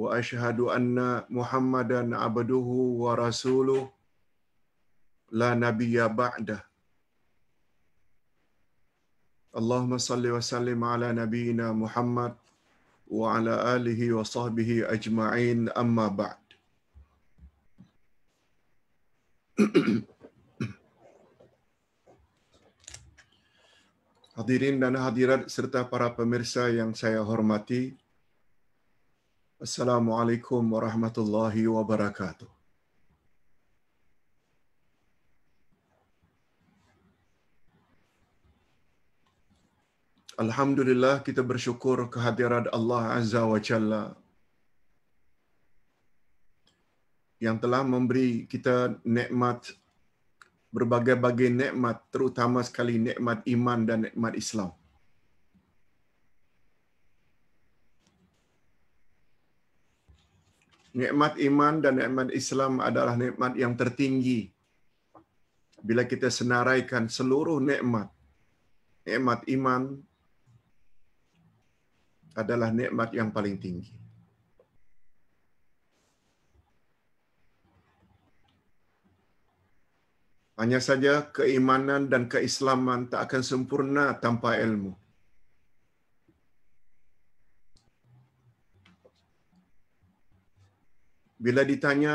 wa ashhadu anna Muhammadan abduhu wa rasuluh la nabiyya ba'da Allahumma salli wa sallim ala nabiyyina Muhammad wa ala alihi wa sahbihi ajma'in amma ba'd Hadirin dan hadirat serta para pemirsa yang saya hormati Assalamualaikum warahmatullahi wabarakatuh. Alhamdulillah kita bersyukur kehadiran Allah Azza wa Jalla yang telah memberi kita nikmat berbagai-bagai nikmat terutama sekali nikmat iman dan nikmat Islam. nikmat iman dan nikmat Islam adalah nikmat yang tertinggi. Bila kita senaraikan seluruh nikmat, nikmat iman adalah nikmat yang paling tinggi. Hanya saja keimanan dan keislaman tak akan sempurna tanpa ilmu. bila ditanya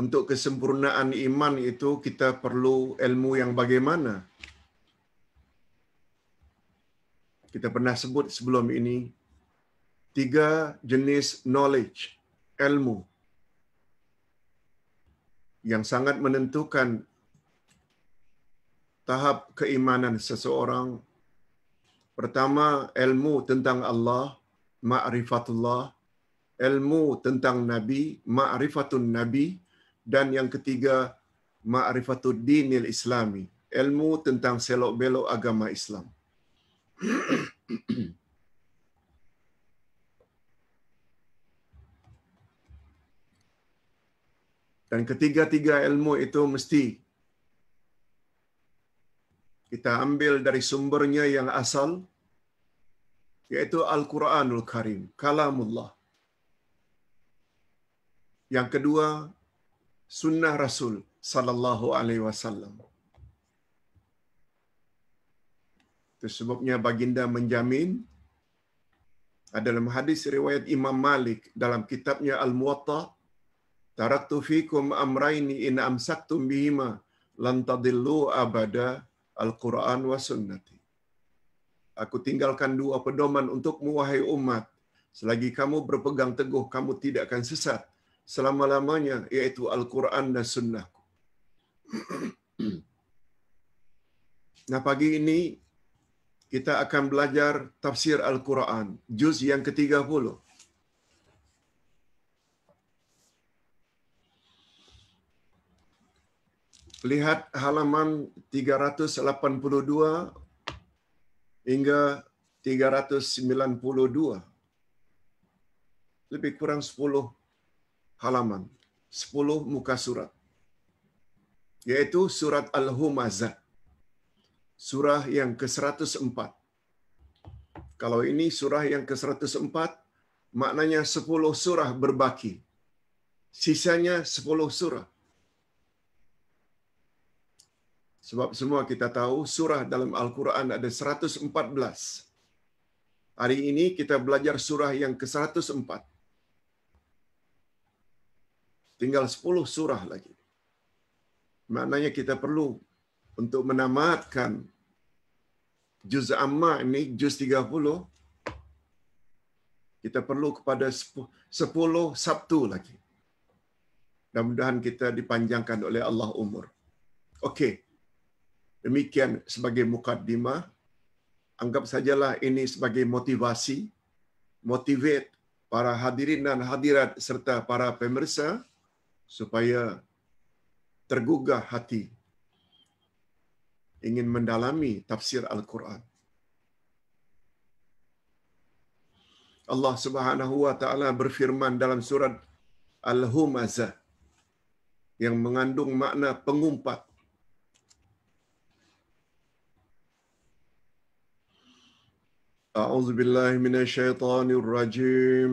untuk kesempurnaan iman itu kita perlu ilmu yang bagaimana? Kita pernah sebut sebelum ini tiga jenis knowledge, ilmu yang sangat menentukan tahap keimanan seseorang. Pertama, ilmu tentang Allah, ma'rifatullah ilmu tentang nabi ma'rifatun nabi dan yang ketiga ma'rifatud dinil islami ilmu tentang selok belok agama Islam dan ketiga-tiga ilmu itu mesti kita ambil dari sumbernya yang asal yaitu Al-Quranul Karim, kalamullah. Yang kedua, sunnah Rasul sallallahu alaihi wasallam. Itu Sebabnya baginda menjamin dalam hadis riwayat Imam Malik dalam kitabnya Al-Muwatta Taraktu fikum amraini in amsaktum bihima lan tadillu abada Al-Quran wa sunnati. Aku tinggalkan dua pedoman untuk wahai umat. Selagi kamu berpegang teguh, kamu tidak akan sesat selama-lamanya yaitu Al-Quran dan Sunnahku. Nah pagi ini kita akan belajar tafsir Al-Quran, juz yang ke-30. Lihat halaman 382 hingga 392. Lebih kurang halaman 10 muka surat yaitu surat al-humazah surah yang ke-104 kalau ini surah yang ke-104 maknanya 10 surah berbaki sisanya 10 surah sebab semua kita tahu surah dalam al-Quran ada 114 hari ini kita belajar surah yang ke-104 tinggal 10 surah lagi. Maknanya kita perlu untuk menamatkan juz amma ini juz 30 kita perlu kepada 10 Sabtu lagi. Mudah-mudahan kita dipanjangkan oleh Allah umur. Okey. Demikian sebagai mukaddimah anggap sajalah ini sebagai motivasi motivate para hadirin dan hadirat serta para pemirsa supaya tergugah hati ingin mendalami tafsir al-Quran. Allah Subhanahu wa taala berfirman dalam surat Al-Humazah yang mengandung makna pengumpat. A'udzu billahi minasyaitonir rajim.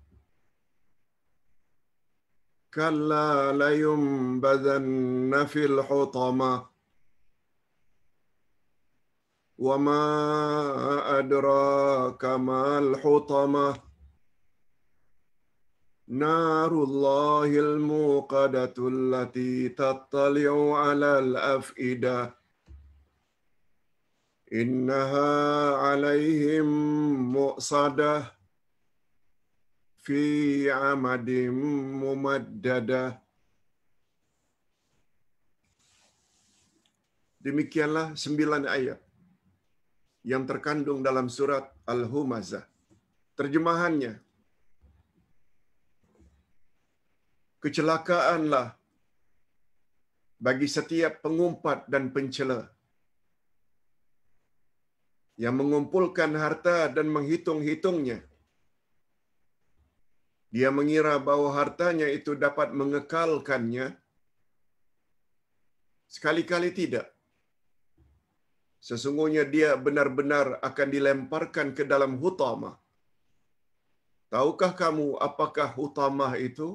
كلا لينبذن في الحطمة وما أدراك ما الحطمة نار الله الموقدة التي تطلع على الأفئدة إنها عليهم مؤصده في عمد ممددة Demikianlah sembilan ayat yang terkandung dalam surat Al-Humazah. Terjemahannya, kecelakaanlah bagi setiap pengumpat dan pencela yang mengumpulkan harta dan menghitung-hitungnya dia mengira bahawa hartanya itu dapat mengekalkannya. Sekali-kali tidak. Sesungguhnya dia benar-benar akan dilemparkan ke dalam hutama. Tahukah kamu apakah hutama itu?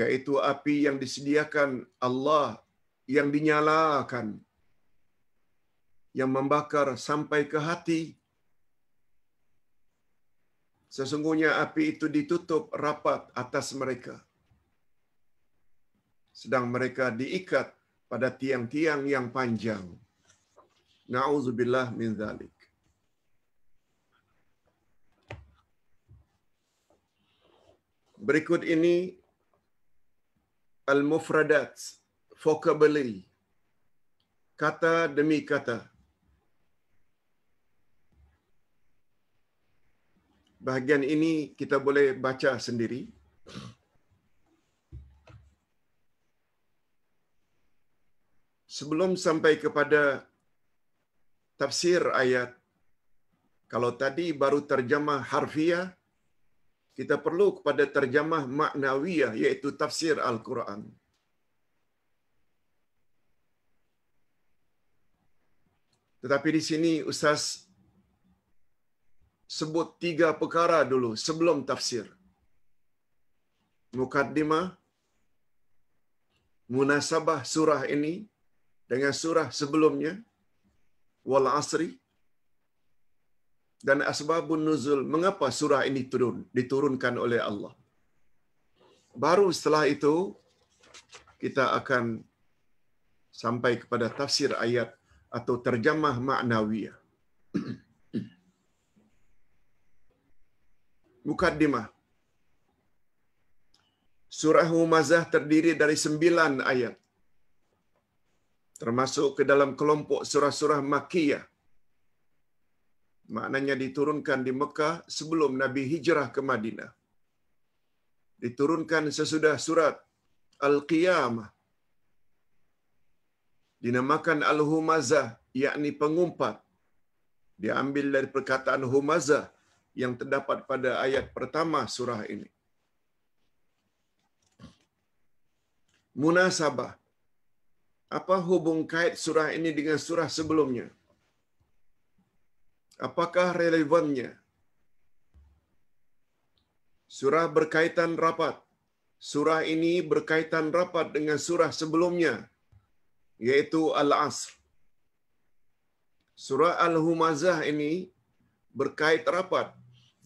Yaitu api yang disediakan Allah yang dinyalakan. Yang membakar sampai ke hati. Sesungguhnya api itu ditutup rapat atas mereka. Sedang mereka diikat pada tiang-tiang yang panjang. Na'udzubillah min zalik. Berikut ini al-mufradat vocabulary kata demi kata bahagian ini kita boleh baca sendiri. Sebelum sampai kepada tafsir ayat, kalau tadi baru terjemah harfiah, kita perlu kepada terjemah maknawiyah, yaitu tafsir Al-Quran. Tetapi di sini Ustaz sebut tiga perkara dulu sebelum tafsir. Mukaddimah, munasabah surah ini dengan surah sebelumnya, wal asri, dan asbabun nuzul, mengapa surah ini turun, diturunkan oleh Allah. Baru setelah itu, kita akan sampai kepada tafsir ayat atau terjemah maknawiyah. Mukaddimah. Surah Humazah terdiri dari sembilan ayat. Termasuk ke dalam kelompok surah-surah Makiyah. Maknanya diturunkan di Mekah sebelum Nabi hijrah ke Madinah. Diturunkan sesudah surat Al-Qiyamah. Dinamakan Al-Humazah, yakni pengumpat. Diambil dari perkataan Humazah, yang terdapat pada ayat pertama surah ini. Munasabah. Apa hubung kait surah ini dengan surah sebelumnya? Apakah relevannya? Surah berkaitan rapat. Surah ini berkaitan rapat dengan surah sebelumnya, yaitu Al-Asr. Surah Al-Humazah ini berkait rapat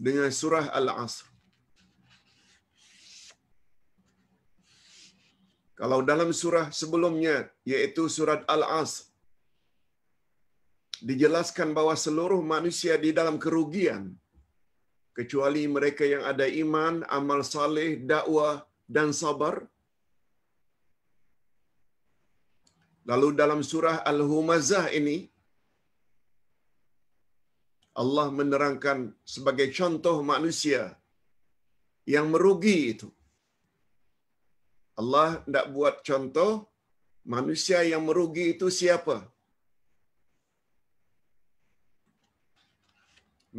dengan surah Al-Asr. Kalau dalam surah sebelumnya, yaitu surat Al-Asr, dijelaskan bahwa seluruh manusia di dalam kerugian, kecuali mereka yang ada iman, amal saleh, dakwah, dan sabar. Lalu dalam surah Al-Humazah ini, Allah menerangkan sebagai contoh manusia yang merugi itu. Allah tidak buat contoh manusia yang merugi itu siapa?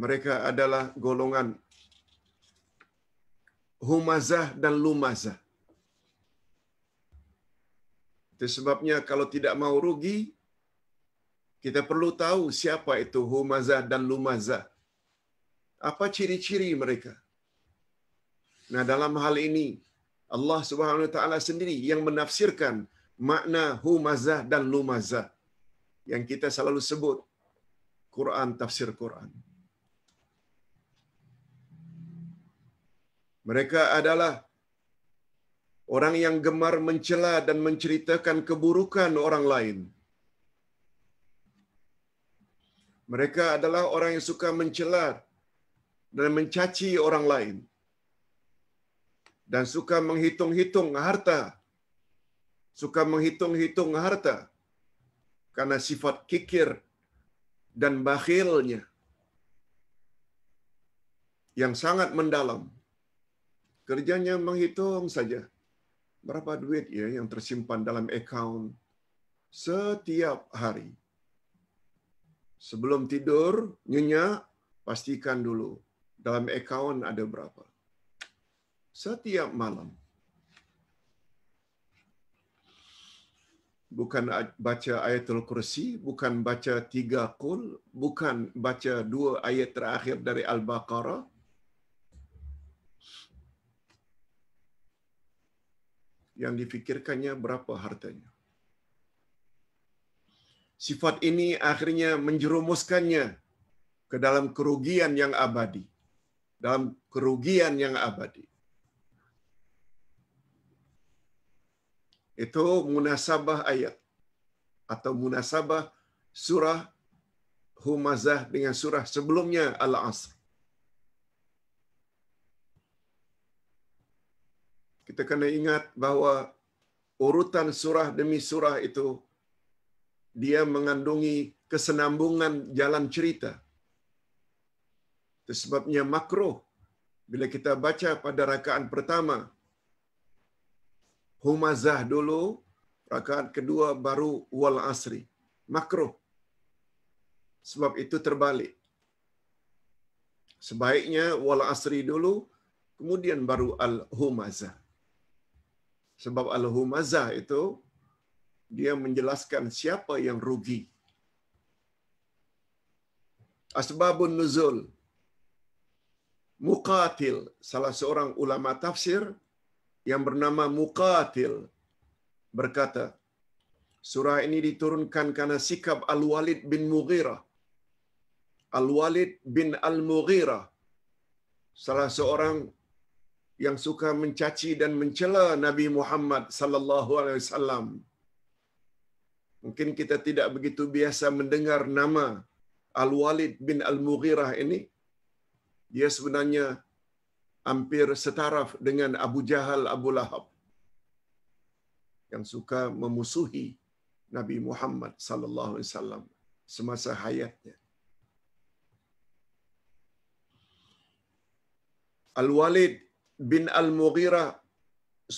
Mereka adalah golongan humazah dan lumazah. Itu sebabnya kalau tidak mau rugi, kita perlu tahu siapa itu humazah dan lumazah. Apa ciri-ciri mereka? Nah, dalam hal ini Allah Subhanahu Wa taala sendiri yang menafsirkan makna humazah dan lumazah yang kita selalu sebut Quran tafsir Quran. Mereka adalah orang yang gemar mencela dan menceritakan keburukan orang lain. Mereka adalah orang yang suka mencela dan mencaci orang lain dan suka menghitung-hitung harta. Suka menghitung-hitung harta karena sifat kikir dan bakhilnya yang sangat mendalam. Kerjanya menghitung saja berapa duit ya yang tersimpan dalam account setiap hari. sebelum tidur nyenyak pastikan dulu dalam akaun ada berapa setiap malam bukan baca ayat al kursi bukan baca tiga kul bukan baca dua ayat terakhir dari al-baqarah yang difikirkannya berapa hartanya sifat ini akhirnya menjerumuskannya ke dalam kerugian yang abadi. Dalam kerugian yang abadi. Itu munasabah ayat atau munasabah surah Humazah dengan surah sebelumnya Al-Asr. Kita kena ingat bahwa urutan surah demi surah itu dia mengandungi kesenambungan jalan cerita. sebabnya makro. Bila kita baca pada rakaat pertama, humazah dulu, rakaat kedua baru wal asri. Makro. Sebab itu terbalik. Sebaiknya wal asri dulu, kemudian baru al humazah. Sebab al humazah itu dia menjelaskan siapa yang rugi. Asbabun Nuzul. Muqatil, salah seorang ulama tafsir yang bernama Muqatil berkata, surah ini diturunkan karena sikap Al-Walid bin Mughirah. Al-Walid bin Al-Mughirah salah seorang yang suka mencaci dan mencela Nabi Muhammad sallallahu alaihi wasallam Mungkin kita tidak begitu biasa mendengar nama Al-Walid bin Al-Mughirah ini. Dia sebenarnya hampir setaraf dengan Abu Jahal Abu Lahab yang suka memusuhi Nabi Muhammad sallallahu alaihi wasallam semasa hayatnya. Al-Walid bin Al-Mughirah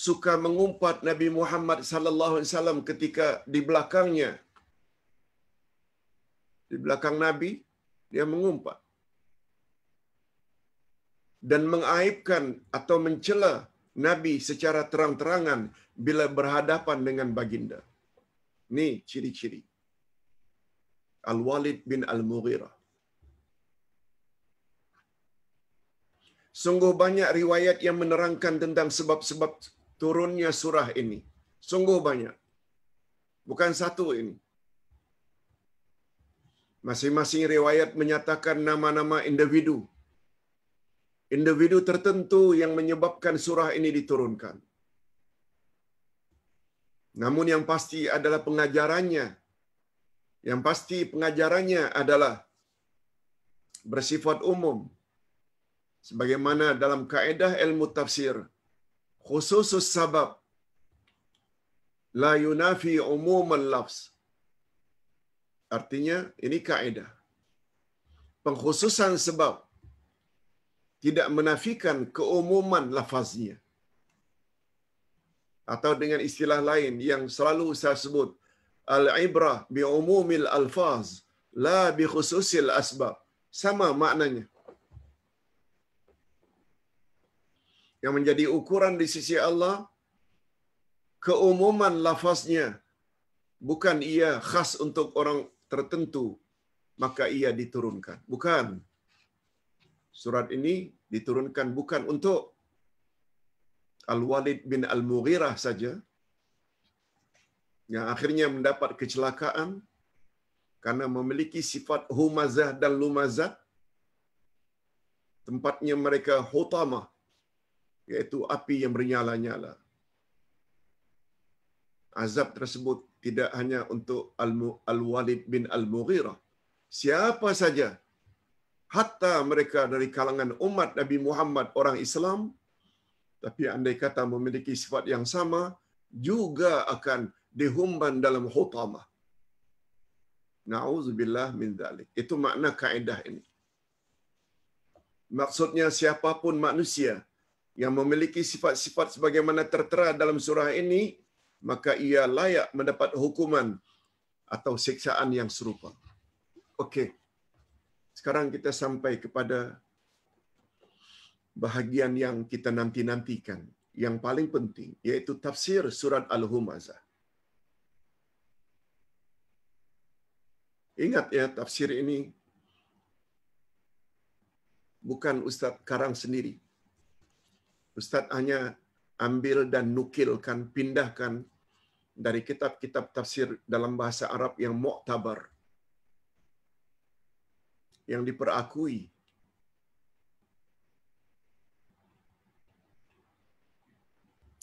suka mengumpat Nabi Muhammad sallallahu alaihi wasallam ketika di belakangnya di belakang Nabi dia mengumpat dan mengaibkan atau mencela Nabi secara terang-terangan bila berhadapan dengan baginda. Ini ciri-ciri. Al-Walid bin Al-Mughirah. Sungguh banyak riwayat yang menerangkan tentang sebab-sebab turunnya surah ini. Sungguh banyak. Bukan satu ini. Masing-masing riwayat menyatakan nama-nama individu. Individu tertentu yang menyebabkan surah ini diturunkan. Namun yang pasti adalah pengajarannya. Yang pasti pengajarannya adalah bersifat umum. Sebagaimana dalam kaedah ilmu tafsir, خصوص السبب لا ينافي عموم lafs, artinya ini kaedah pengkhususan sebab tidak menafikan keumuman lafaznya atau dengan istilah lain yang selalu saya sebut al-ibrah bi umumil alfaz la bi khususil asbab sama maknanya yang menjadi ukuran di sisi Allah keumuman lafaznya bukan ia khas untuk orang tertentu maka ia diturunkan bukan surat ini diturunkan bukan untuk Al-Walid bin Al-Mughirah saja yang akhirnya mendapat kecelakaan karena memiliki sifat humazah dan lumazah tempatnya mereka hutamah iaitu api yang bernyala-nyala. Azab tersebut tidak hanya untuk Al-Walid bin Al-Mughirah. Siapa saja, hatta mereka dari kalangan umat Nabi Muhammad orang Islam, tapi andai kata memiliki sifat yang sama, juga akan dihumban dalam hutamah. Na'udzubillah min dhalik. Itu makna kaedah ini. Maksudnya siapapun manusia, yang memiliki sifat-sifat sebagaimana tertera dalam surah ini, maka ia layak mendapat hukuman atau siksaan yang serupa. Okey. Sekarang kita sampai kepada bahagian yang kita nanti-nantikan, yang paling penting, yaitu tafsir surat Al-Humazah. Ingat ya, tafsir ini bukan Ustaz karang sendiri, Ustaz hanya ambil dan nukilkan, pindahkan dari kitab-kitab tafsir dalam bahasa Arab yang muktabar, yang diperakui.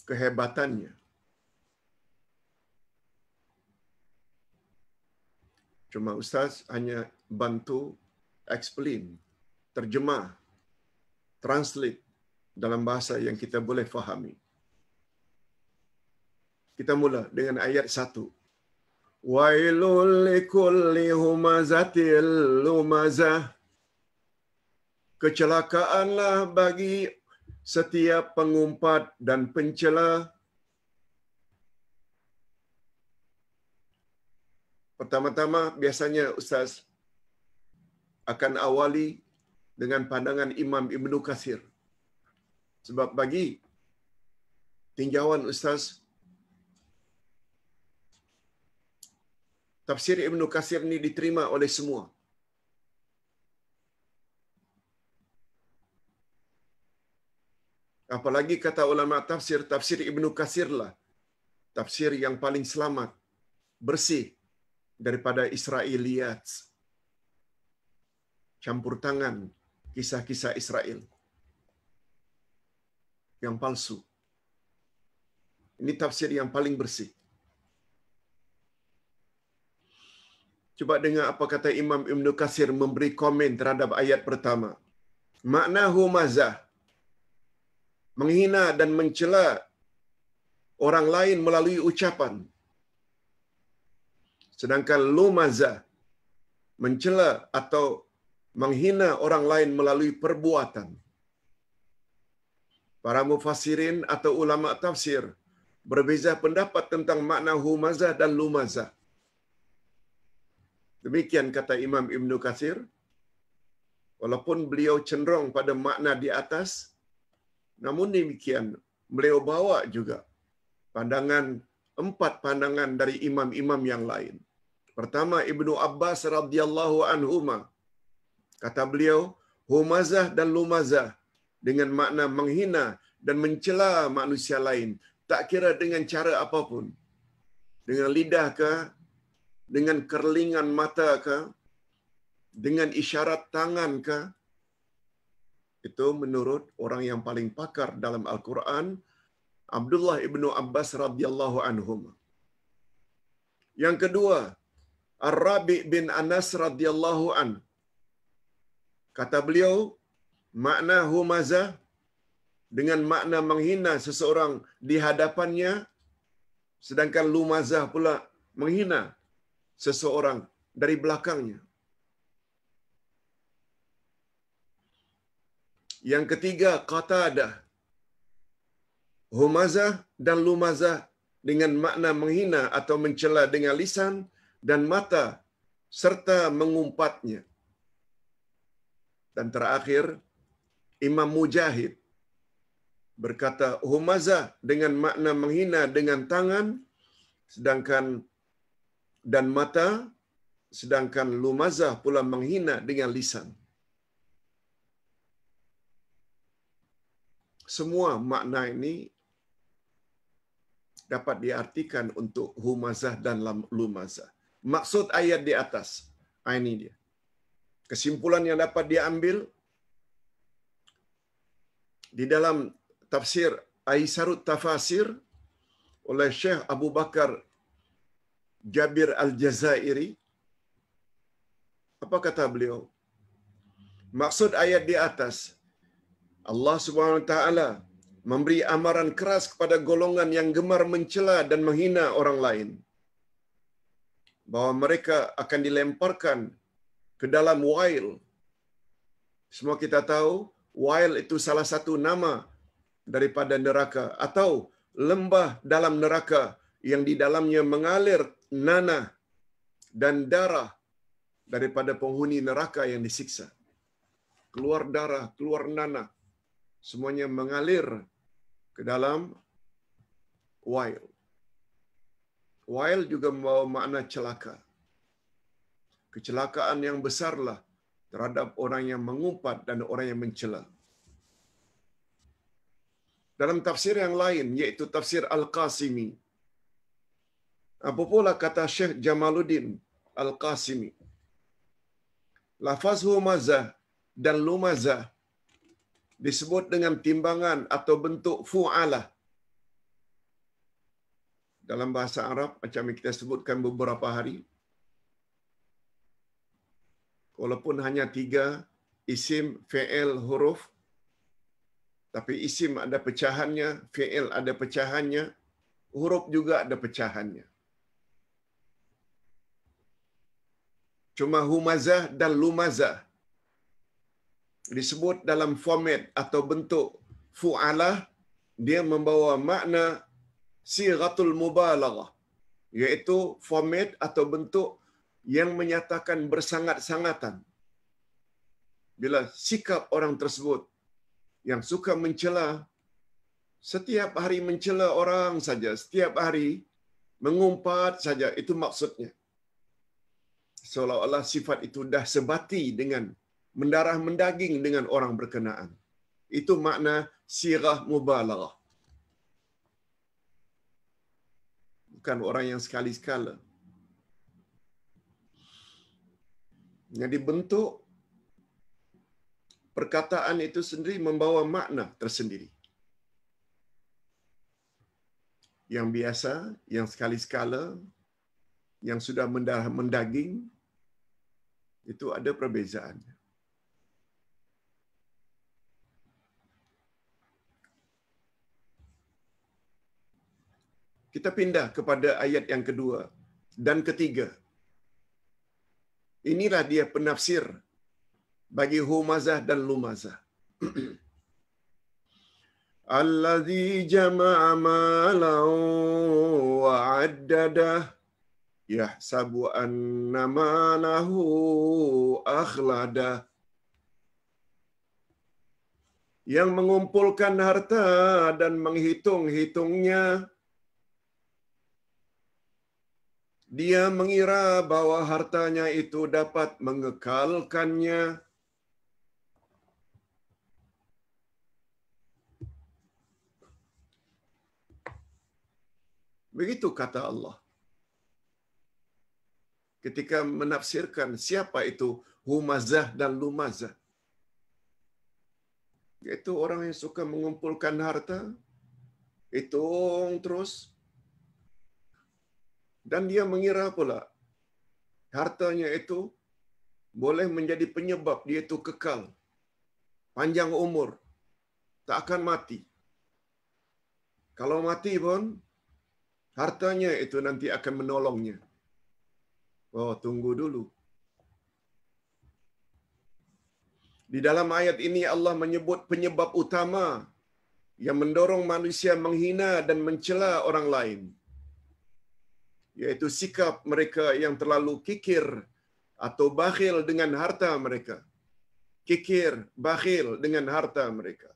kehebatannya. Cuma Ustaz hanya bantu explain, terjemah, translate dalam bahasa yang kita boleh fahami. Kita mula dengan ayat satu. Wailul likulli humazatil lumazah. Kecelakaanlah bagi setiap pengumpat dan pencela. Pertama-tama biasanya Ustaz akan awali dengan pandangan Imam Ibn Kathir. Sebab bagi tinjauan Ustaz Tafsir Ibn Qasir ini diterima oleh semua. Apalagi kata ulama tafsir, tafsir Ibn Qasir lah. Tafsir yang paling selamat, bersih daripada Israeliyat. Campur tangan kisah-kisah Israel yang palsu. Ini tafsir yang paling bersih. Cuba dengar apa kata Imam Ibn Kasir memberi komen terhadap ayat pertama. Makna humazah. Menghina dan mencela orang lain melalui ucapan. Sedangkan lumazah. Mencela atau menghina orang lain melalui perbuatan para mufasirin atau ulama tafsir berbeza pendapat tentang makna humazah dan lumazah. Demikian kata Imam Ibn Kathir. Walaupun beliau cenderung pada makna di atas, namun demikian beliau bawa juga pandangan empat pandangan dari imam-imam yang lain. Pertama Ibnu Abbas radhiyallahu anhuma kata beliau humazah dan lumazah dengan makna menghina dan mencela manusia lain tak kira dengan cara apapun dengan lidah ke dengan kerlingan mata ke dengan isyarat tangan ke itu menurut orang yang paling pakar dalam Al-Quran Abdullah ibnu Abbas radhiyallahu anhum yang kedua Ar-Rabi bin Anas radhiyallahu an kata beliau makna humaza dengan makna menghina seseorang di hadapannya sedangkan lumazah pula menghina seseorang dari belakangnya yang ketiga kata ada humazah dan lumazah dengan makna menghina atau mencela dengan lisan dan mata serta mengumpatnya dan terakhir Imam Mujahid berkata humazah dengan makna menghina dengan tangan sedangkan dan mata sedangkan lumazah pula menghina dengan lisan semua makna ini dapat diartikan untuk humazah dan lumazah maksud ayat di atas ah, ini dia kesimpulan yang dapat diambil di dalam tafsir Aisarut Tafasir oleh Syekh Abu Bakar Jabir Al-Jazairi. Apa kata beliau? Maksud ayat di atas, Allah Subhanahu Wa Taala memberi amaran keras kepada golongan yang gemar mencela dan menghina orang lain. Bahawa mereka akan dilemparkan ke dalam wail. Semua kita tahu, Wail itu salah satu nama daripada neraka atau lembah dalam neraka yang di dalamnya mengalir nanah dan darah daripada penghuni neraka yang disiksa. Keluar darah, keluar nanah, semuanya mengalir ke dalam wail wail juga membawa makna celaka. Kecelakaan yang besarlah terhadap orang yang mengumpat dan orang yang mencela. Dalam tafsir yang lain, yaitu tafsir Al-Qasimi. Apa kata Syekh Jamaluddin Al-Qasimi. Lafaz humazah dan lumazah disebut dengan timbangan atau bentuk fu'alah dalam bahasa Arab macam yang kita sebutkan beberapa hari walaupun hanya tiga isim, fi'il, huruf. Tapi isim ada pecahannya, fi'il ada pecahannya, huruf juga ada pecahannya. Cuma humazah dan lumazah disebut dalam format atau bentuk fu'alah, dia membawa makna sigatul mubalaghah iaitu format atau bentuk yang menyatakan bersangat-sangatan bila sikap orang tersebut yang suka mencela setiap hari mencela orang saja setiap hari mengumpat saja itu maksudnya seolah-olah sifat itu dah sebati dengan mendarah mendaging dengan orang berkenaan itu makna sirah mubalaghah bukan orang yang sekali-sekala yang dibentuk perkataan itu sendiri membawa makna tersendiri. Yang biasa, yang sekali-sekala, yang sudah mendaging, itu ada perbezaannya. Kita pindah kepada ayat yang kedua dan ketiga Inilah dia penafsir bagi humazah dan lumazah. Alladhi jama'a malau wa'addadah Yahsabu anna malahu akhladah yang mengumpulkan harta dan menghitung-hitungnya, Dia mengira bahwa hartanya itu dapat mengekalkannya. Begitu kata Allah. Ketika menafsirkan siapa itu Humazah dan Lumazah. Itu orang yang suka mengumpulkan harta. Hitung Terus dan dia mengira pula hartanya itu boleh menjadi penyebab dia itu kekal panjang umur tak akan mati kalau mati pun hartanya itu nanti akan menolongnya oh tunggu dulu di dalam ayat ini Allah menyebut penyebab utama yang mendorong manusia menghina dan mencela orang lain iaitu sikap mereka yang terlalu kikir atau bakhil dengan harta mereka. Kikir, bakhil dengan harta mereka.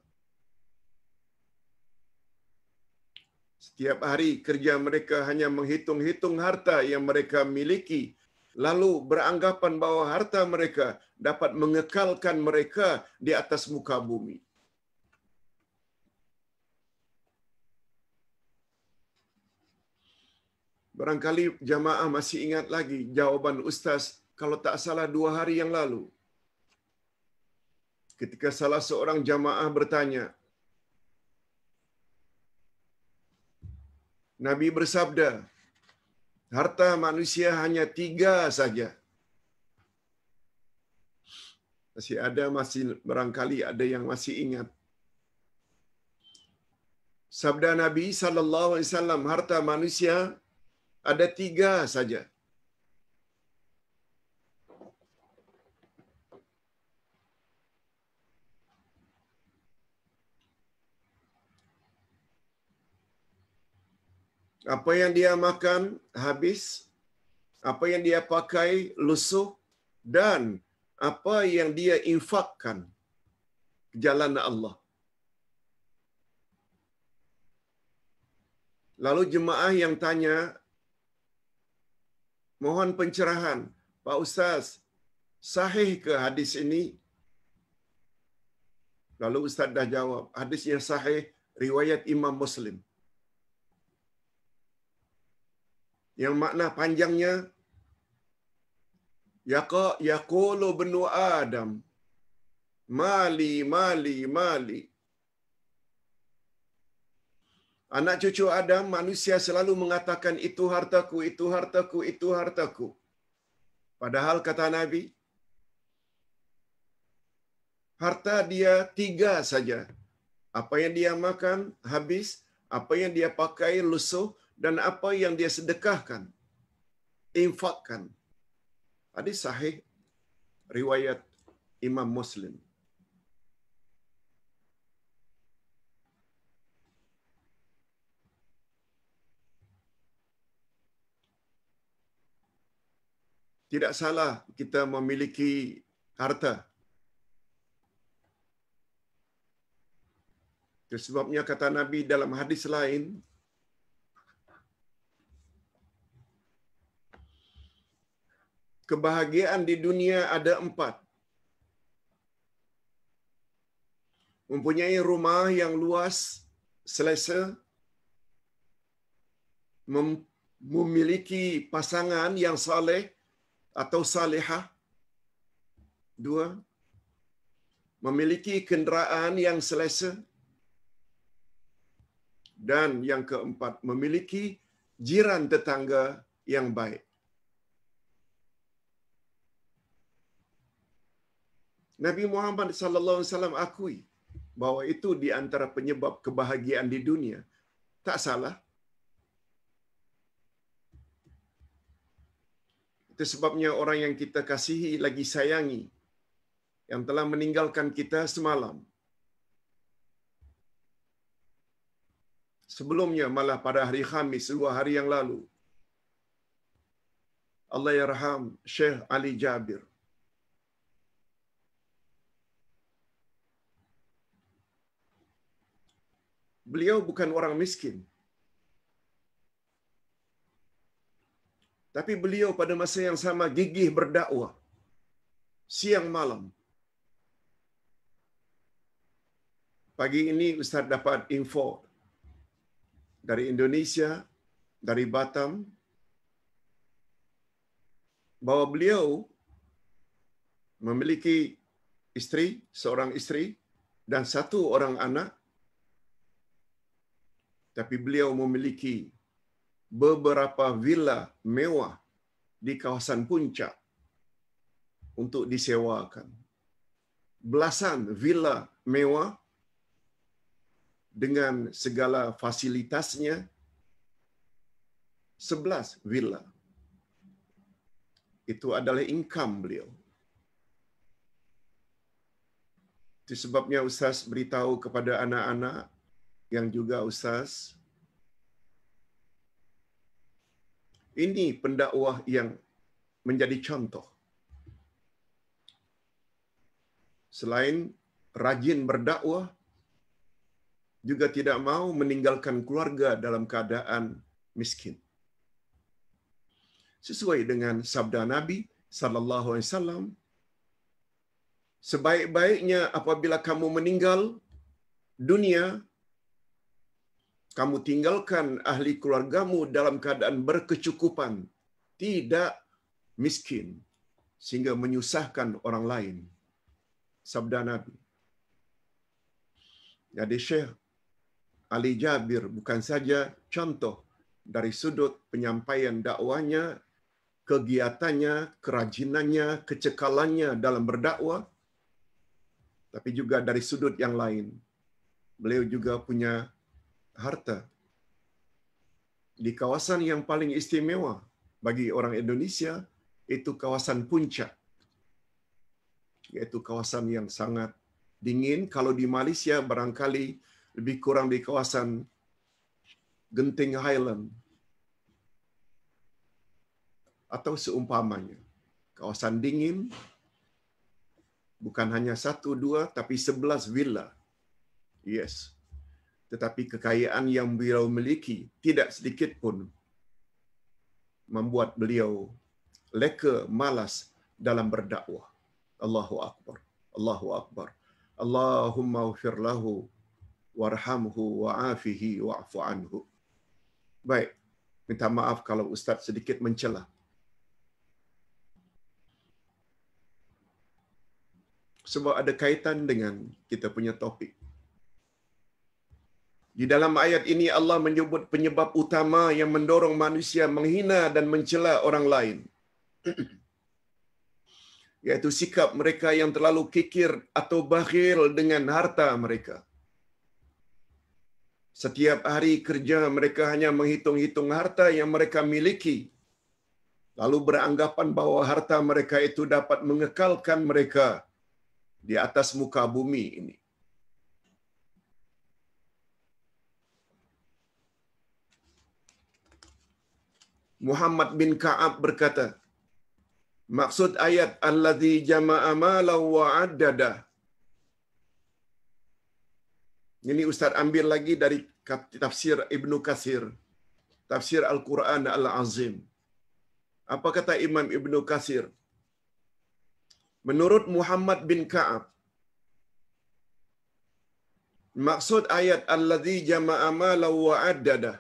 Setiap hari kerja mereka hanya menghitung-hitung harta yang mereka miliki, lalu beranggapan bahawa harta mereka dapat mengekalkan mereka di atas muka bumi. Barangkali jamaah masih ingat lagi jawaban Ustaz kalau tak salah dua hari yang lalu. Ketika salah seorang jamaah bertanya, Nabi bersabda, harta manusia hanya tiga saja. Masih ada, masih barangkali ada yang masih ingat. Sabda Nabi sallallahu alaihi wasallam harta manusia ada tiga saja. Apa yang dia makan habis, apa yang dia pakai lusuh dan apa yang dia infakkan ke jalan Allah. Lalu jemaah yang tanya, mohon pencerahan Pak Ustaz sahih ke hadis ini lalu Ustaz dah jawab hadisnya sahih riwayat Imam Muslim yang makna panjangnya yaqa benua adam mali mali mali Anak cucu Adam, manusia selalu mengatakan itu hartaku, itu hartaku, itu hartaku. Padahal kata Nabi, harta dia tiga saja. Apa yang dia makan habis, apa yang dia pakai lusuh, dan apa yang dia sedekahkan, infakkan. Hadis sahih, riwayat Imam Muslim. tidak salah kita memiliki harta. Sebabnya kata Nabi dalam hadis lain, kebahagiaan di dunia ada empat. Mempunyai rumah yang luas, selesa, memiliki pasangan yang saleh, atau salihah. Dua, memiliki kenderaan yang selesa. Dan yang keempat, memiliki jiran tetangga yang baik. Nabi Muhammad sallallahu alaihi wasallam akui bahawa itu di antara penyebab kebahagiaan di dunia. Tak salah. Itu sebabnya orang yang kita kasihi lagi sayangi yang telah meninggalkan kita semalam. Sebelumnya malah pada hari Khamis dua hari yang lalu. Allah yarham Syekh Ali Jabir. Beliau bukan orang miskin. Tapi beliau pada masa yang sama gigih berdakwah siang malam. Pagi ini Ustaz dapat info dari Indonesia, dari Batam, bahawa beliau memiliki istri, seorang istri dan satu orang anak. Tapi beliau memiliki beberapa villa mewah di kawasan puncak untuk disewakan. Belasan villa mewah dengan segala fasilitasnya sebelas villa. Itu adalah income beliau. Itu sebabnya Ustaz beritahu kepada anak-anak yang juga Ustaz Ini pendakwah yang menjadi contoh. Selain rajin berdakwah, juga tidak mau meninggalkan keluarga dalam keadaan miskin. Sesuai dengan sabda Nabi sallallahu alaihi wasallam, sebaik-baiknya apabila kamu meninggal dunia kamu tinggalkan ahli keluargamu dalam keadaan berkecukupan, tidak miskin, sehingga menyusahkan orang lain. Sabda Nabi. Jadi Syekh Ali Jabir bukan saja contoh dari sudut penyampaian dakwanya, kegiatannya, kerajinannya, kecekalannya dalam berdakwah, tapi juga dari sudut yang lain. Beliau juga punya harta di kawasan yang paling istimewa bagi orang Indonesia itu kawasan puncak yaitu kawasan yang sangat dingin kalau di Malaysia barangkali lebih kurang di kawasan Genting Highland atau seumpamanya kawasan dingin bukan hanya satu dua tapi sebelas villa yes tetapi kekayaan yang beliau miliki tidak sedikit pun membuat beliau leka malas dalam berdakwah. Allahu akbar. Allahu akbar. Allahumma ighfir lahu warhamhu wa'afihi wa'fu Baik, minta maaf kalau ustaz sedikit mencelah. Sebab ada kaitan dengan kita punya topik. Di dalam ayat ini Allah menyebut penyebab utama yang mendorong manusia menghina dan mencela orang lain. Yaitu sikap mereka yang terlalu kikir atau bakhil dengan harta mereka. Setiap hari kerja mereka hanya menghitung-hitung harta yang mereka miliki. Lalu beranggapan bahwa harta mereka itu dapat mengekalkan mereka di atas muka bumi ini. Muhammad bin Ka'ab berkata, maksud ayat Allah jama'a malau wa'addada. Ini Ustaz ambil lagi dari tafsir Ibn Kasir. Tafsir Al-Quran Al-Azim. Apa kata Imam Ibn Kasir? Menurut Muhammad bin Ka'ab, maksud ayat Allah jama'a malau wa'addada,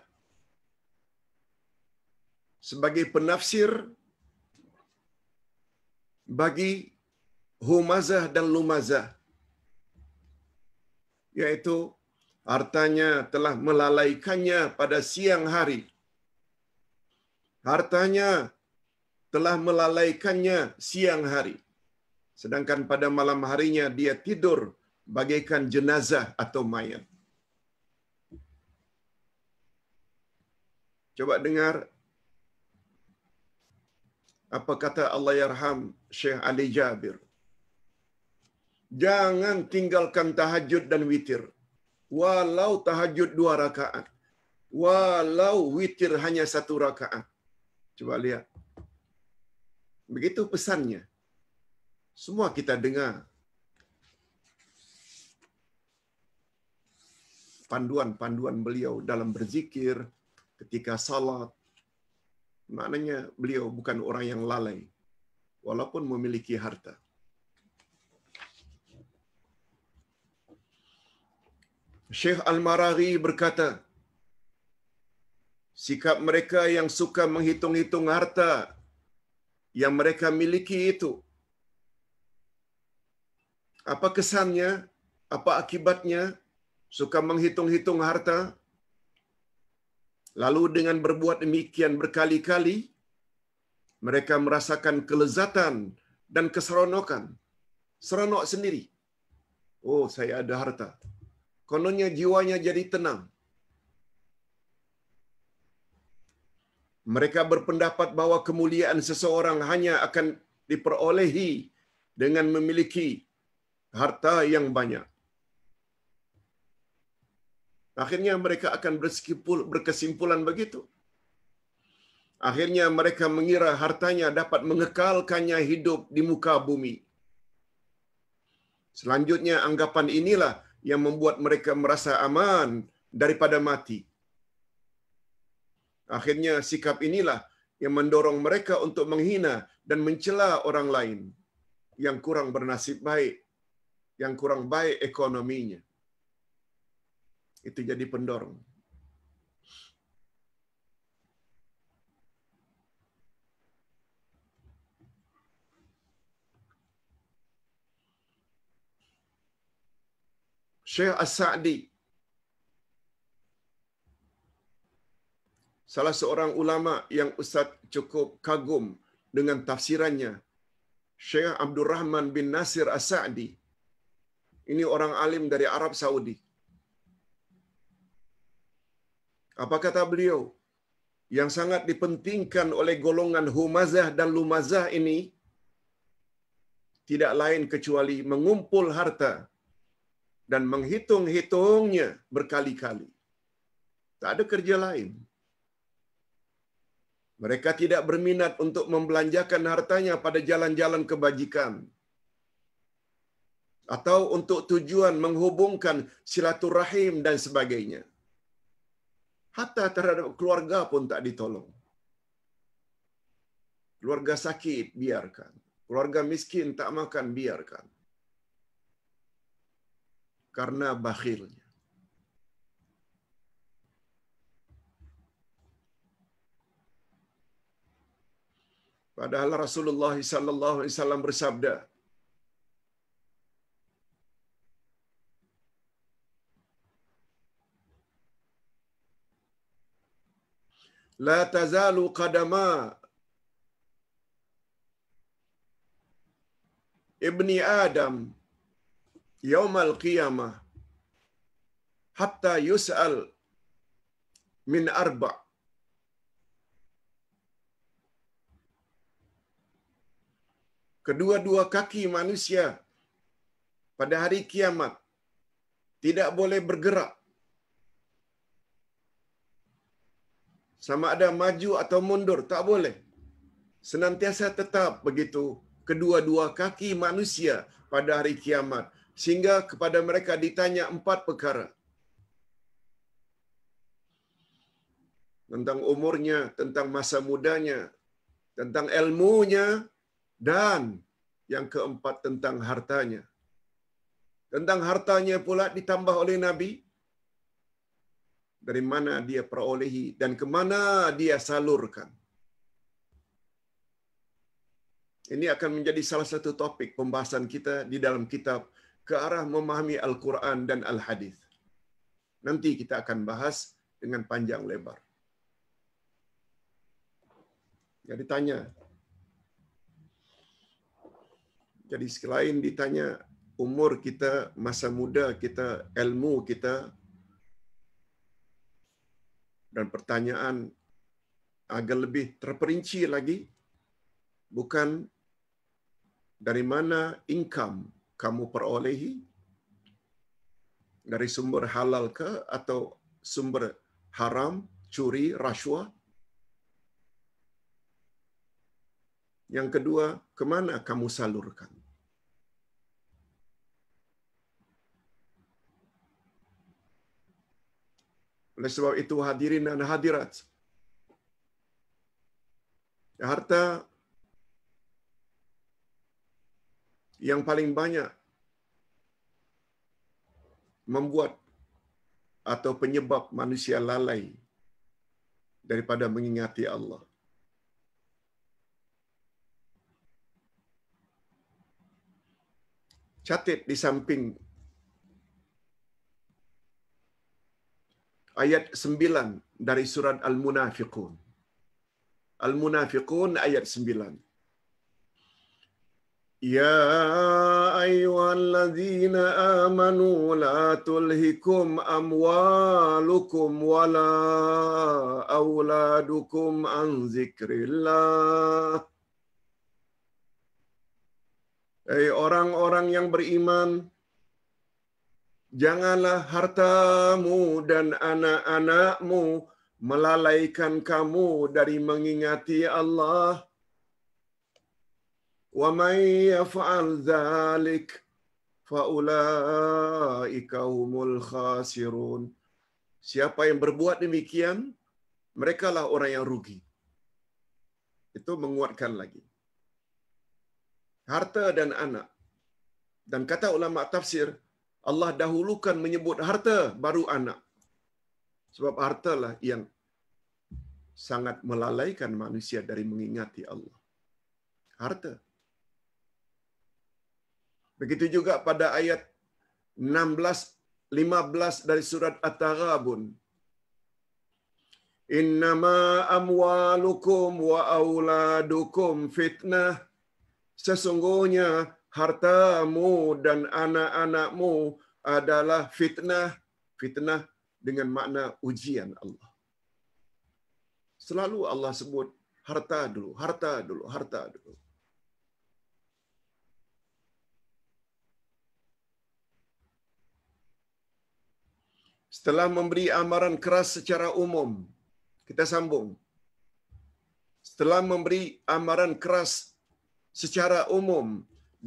sebagai penafsir bagi humazah dan lumazah yaitu hartanya telah melalaikannya pada siang hari hartanya telah melalaikannya siang hari sedangkan pada malam harinya dia tidur bagaikan jenazah atau mayat coba dengar apa kata Allah yarham Syekh Ali Jabir. Jangan tinggalkan tahajud dan witir. Walau tahajud dua rakaat. Walau witir hanya satu rakaat. Coba lihat. Begitu pesannya. Semua kita dengar. Panduan-panduan beliau dalam berzikir, ketika salat, maknanya beliau bukan orang yang lalai walaupun memiliki harta. Syekh Al-Maraghi berkata, sikap mereka yang suka menghitung-hitung harta yang mereka miliki itu apa kesannya, apa akibatnya suka menghitung-hitung harta Lalu dengan berbuat demikian berkali-kali, mereka merasakan kelezatan dan keseronokan. Seronok sendiri. Oh, saya ada harta. Kononnya jiwanya jadi tenang. Mereka berpendapat bahwa kemuliaan seseorang hanya akan diperolehi dengan memiliki harta yang banyak. Akhirnya mereka akan berkesimpulan begitu. Akhirnya mereka mengira hartanya dapat mengekalkannya hidup di muka bumi. Selanjutnya anggapan inilah yang membuat mereka merasa aman daripada mati. Akhirnya sikap inilah yang mendorong mereka untuk menghina dan mencela orang lain yang kurang bernasib baik, yang kurang baik ekonominya itu jadi pendorong. Syekh As-Sa'di salah seorang ulama yang Ustaz cukup kagum dengan tafsirannya Syekh Abdul Rahman bin Nasir As-Sa'di ini orang alim dari Arab Saudi Apa kata beliau? Yang sangat dipentingkan oleh golongan humazah dan lumazah ini tidak lain kecuali mengumpul harta dan menghitung-hitungnya berkali-kali. Tak ada kerja lain. Mereka tidak berminat untuk membelanjakan hartanya pada jalan-jalan kebajikan atau untuk tujuan menghubungkan silaturahim dan sebagainya. Hatta terhadap keluarga pun tak ditolong. Keluarga sakit, biarkan. Keluarga miskin, tak makan, biarkan. Karena bakhilnya. Padahal Rasulullah sallallahu alaihi wasallam bersabda, لا تزال قدما ابن آدم يوم القيامة hatta yusal min arba, kedua-dua kaki manusia pada hari kiamat tidak boleh bergerak sama ada maju atau mundur tak boleh senantiasa tetap begitu kedua-dua kaki manusia pada hari kiamat sehingga kepada mereka ditanya empat perkara tentang umurnya tentang masa mudanya tentang ilmunya dan yang keempat tentang hartanya tentang hartanya pula ditambah oleh nabi dari mana dia perolehi dan ke mana dia salurkan. Ini akan menjadi salah satu topik pembahasan kita di dalam kitab ke arah memahami Al-Quran dan Al-Hadis. Nanti kita akan bahas dengan panjang lebar. Jadi tanya. Jadi selain ditanya umur kita, masa muda kita, ilmu kita, dan pertanyaan agar lebih terperinci lagi bukan dari mana income kamu perolehi dari sumber halal ke atau sumber haram curi rasuah yang kedua kemana kamu salurkan Oleh sebab itu hadirin dan hadirat. Harta yang paling banyak membuat atau penyebab manusia lalai daripada mengingati Allah. Catat di samping ayat 9 dari surat Al-Munafiqun. Al-Munafiqun ayat 9. Ya أيها الذين آمنوا لا Amwalukum أموالكم ولا أولادكم عن ذكر الله orang-orang yang beriman Janganlah hartamu dan anak-anakmu melalaikan kamu dari mengingati Allah. Wa may yaf'al dhalik fa ulaika humul khasirun. Siapa yang berbuat demikian, merekalah orang yang rugi. Itu menguatkan lagi. Harta dan anak. Dan kata ulama tafsir, Allah dahulukan menyebut harta baru anak. Sebab hartalah yang sangat melalaikan manusia dari mengingati Allah. Harta. Begitu juga pada ayat 16 15 dari surat At-Taghabun. Innama amwalukum wa auladukum fitnah. Sesungguhnya hartamu dan anak-anakmu adalah fitnah. Fitnah dengan makna ujian Allah. Selalu Allah sebut harta dulu, harta dulu, harta dulu. Setelah memberi amaran keras secara umum, kita sambung. Setelah memberi amaran keras secara umum,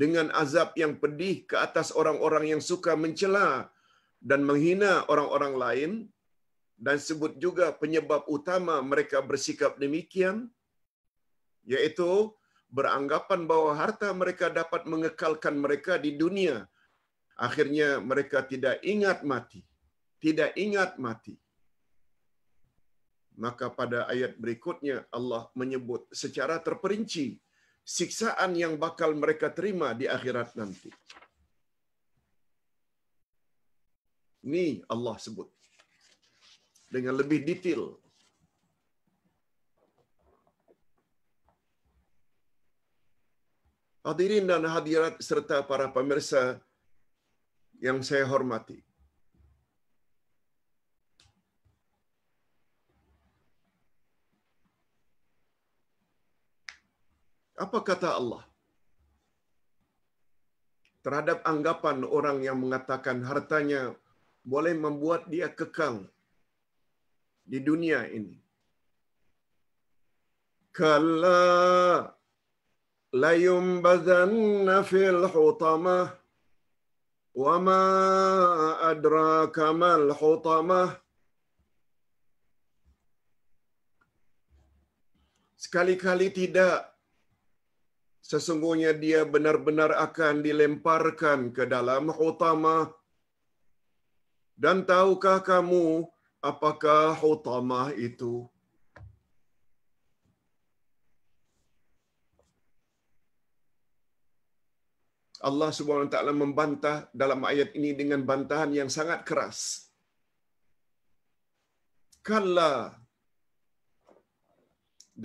dengan azab yang pedih ke atas orang-orang yang suka mencela dan menghina orang-orang lain dan sebut juga penyebab utama mereka bersikap demikian yaitu beranggapan bahwa harta mereka dapat mengekalkan mereka di dunia akhirnya mereka tidak ingat mati tidak ingat mati maka pada ayat berikutnya Allah menyebut secara terperinci siksaan yang bakal mereka terima di akhirat nanti. Ini Allah sebut dengan lebih detail. Hadirin dan hadirat serta para pemirsa yang saya hormati. Apa kata Allah? Terhadap anggapan orang yang mengatakan hartanya boleh membuat dia kekal di dunia ini. layum layumbazanna fil hutamah wa ma adraka mal hutamah Sekali-kali tidak sesungguhnya dia benar-benar akan dilemparkan ke dalam hutama. Dan tahukah kamu apakah hutama itu? Allah Subhanahu Wa Taala membantah dalam ayat ini dengan bantahan yang sangat keras. Kalla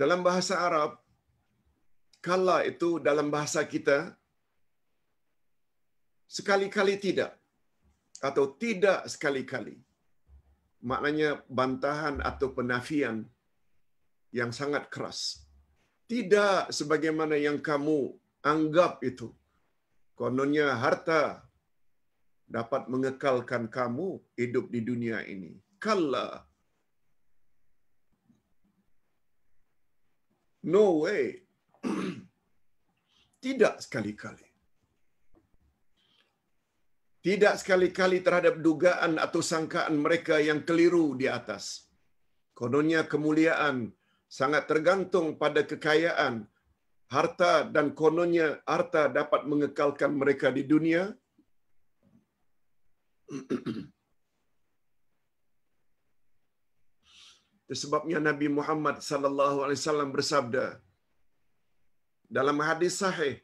dalam bahasa Arab kala itu dalam bahasa kita sekali-kali tidak atau tidak sekali-kali. Maknanya bantahan atau penafian yang sangat keras. Tidak sebagaimana yang kamu anggap itu. Kononnya harta dapat mengekalkan kamu hidup di dunia ini. Kala. No way. Tidak sekali-kali. Tidak sekali-kali terhadap dugaan atau sangkaan mereka yang keliru di atas. Kononnya kemuliaan sangat tergantung pada kekayaan, harta dan kononnya harta dapat mengekalkan mereka di dunia. Sebabnya Nabi Muhammad sallallahu alaihi wasallam bersabda, dalam hadis sahih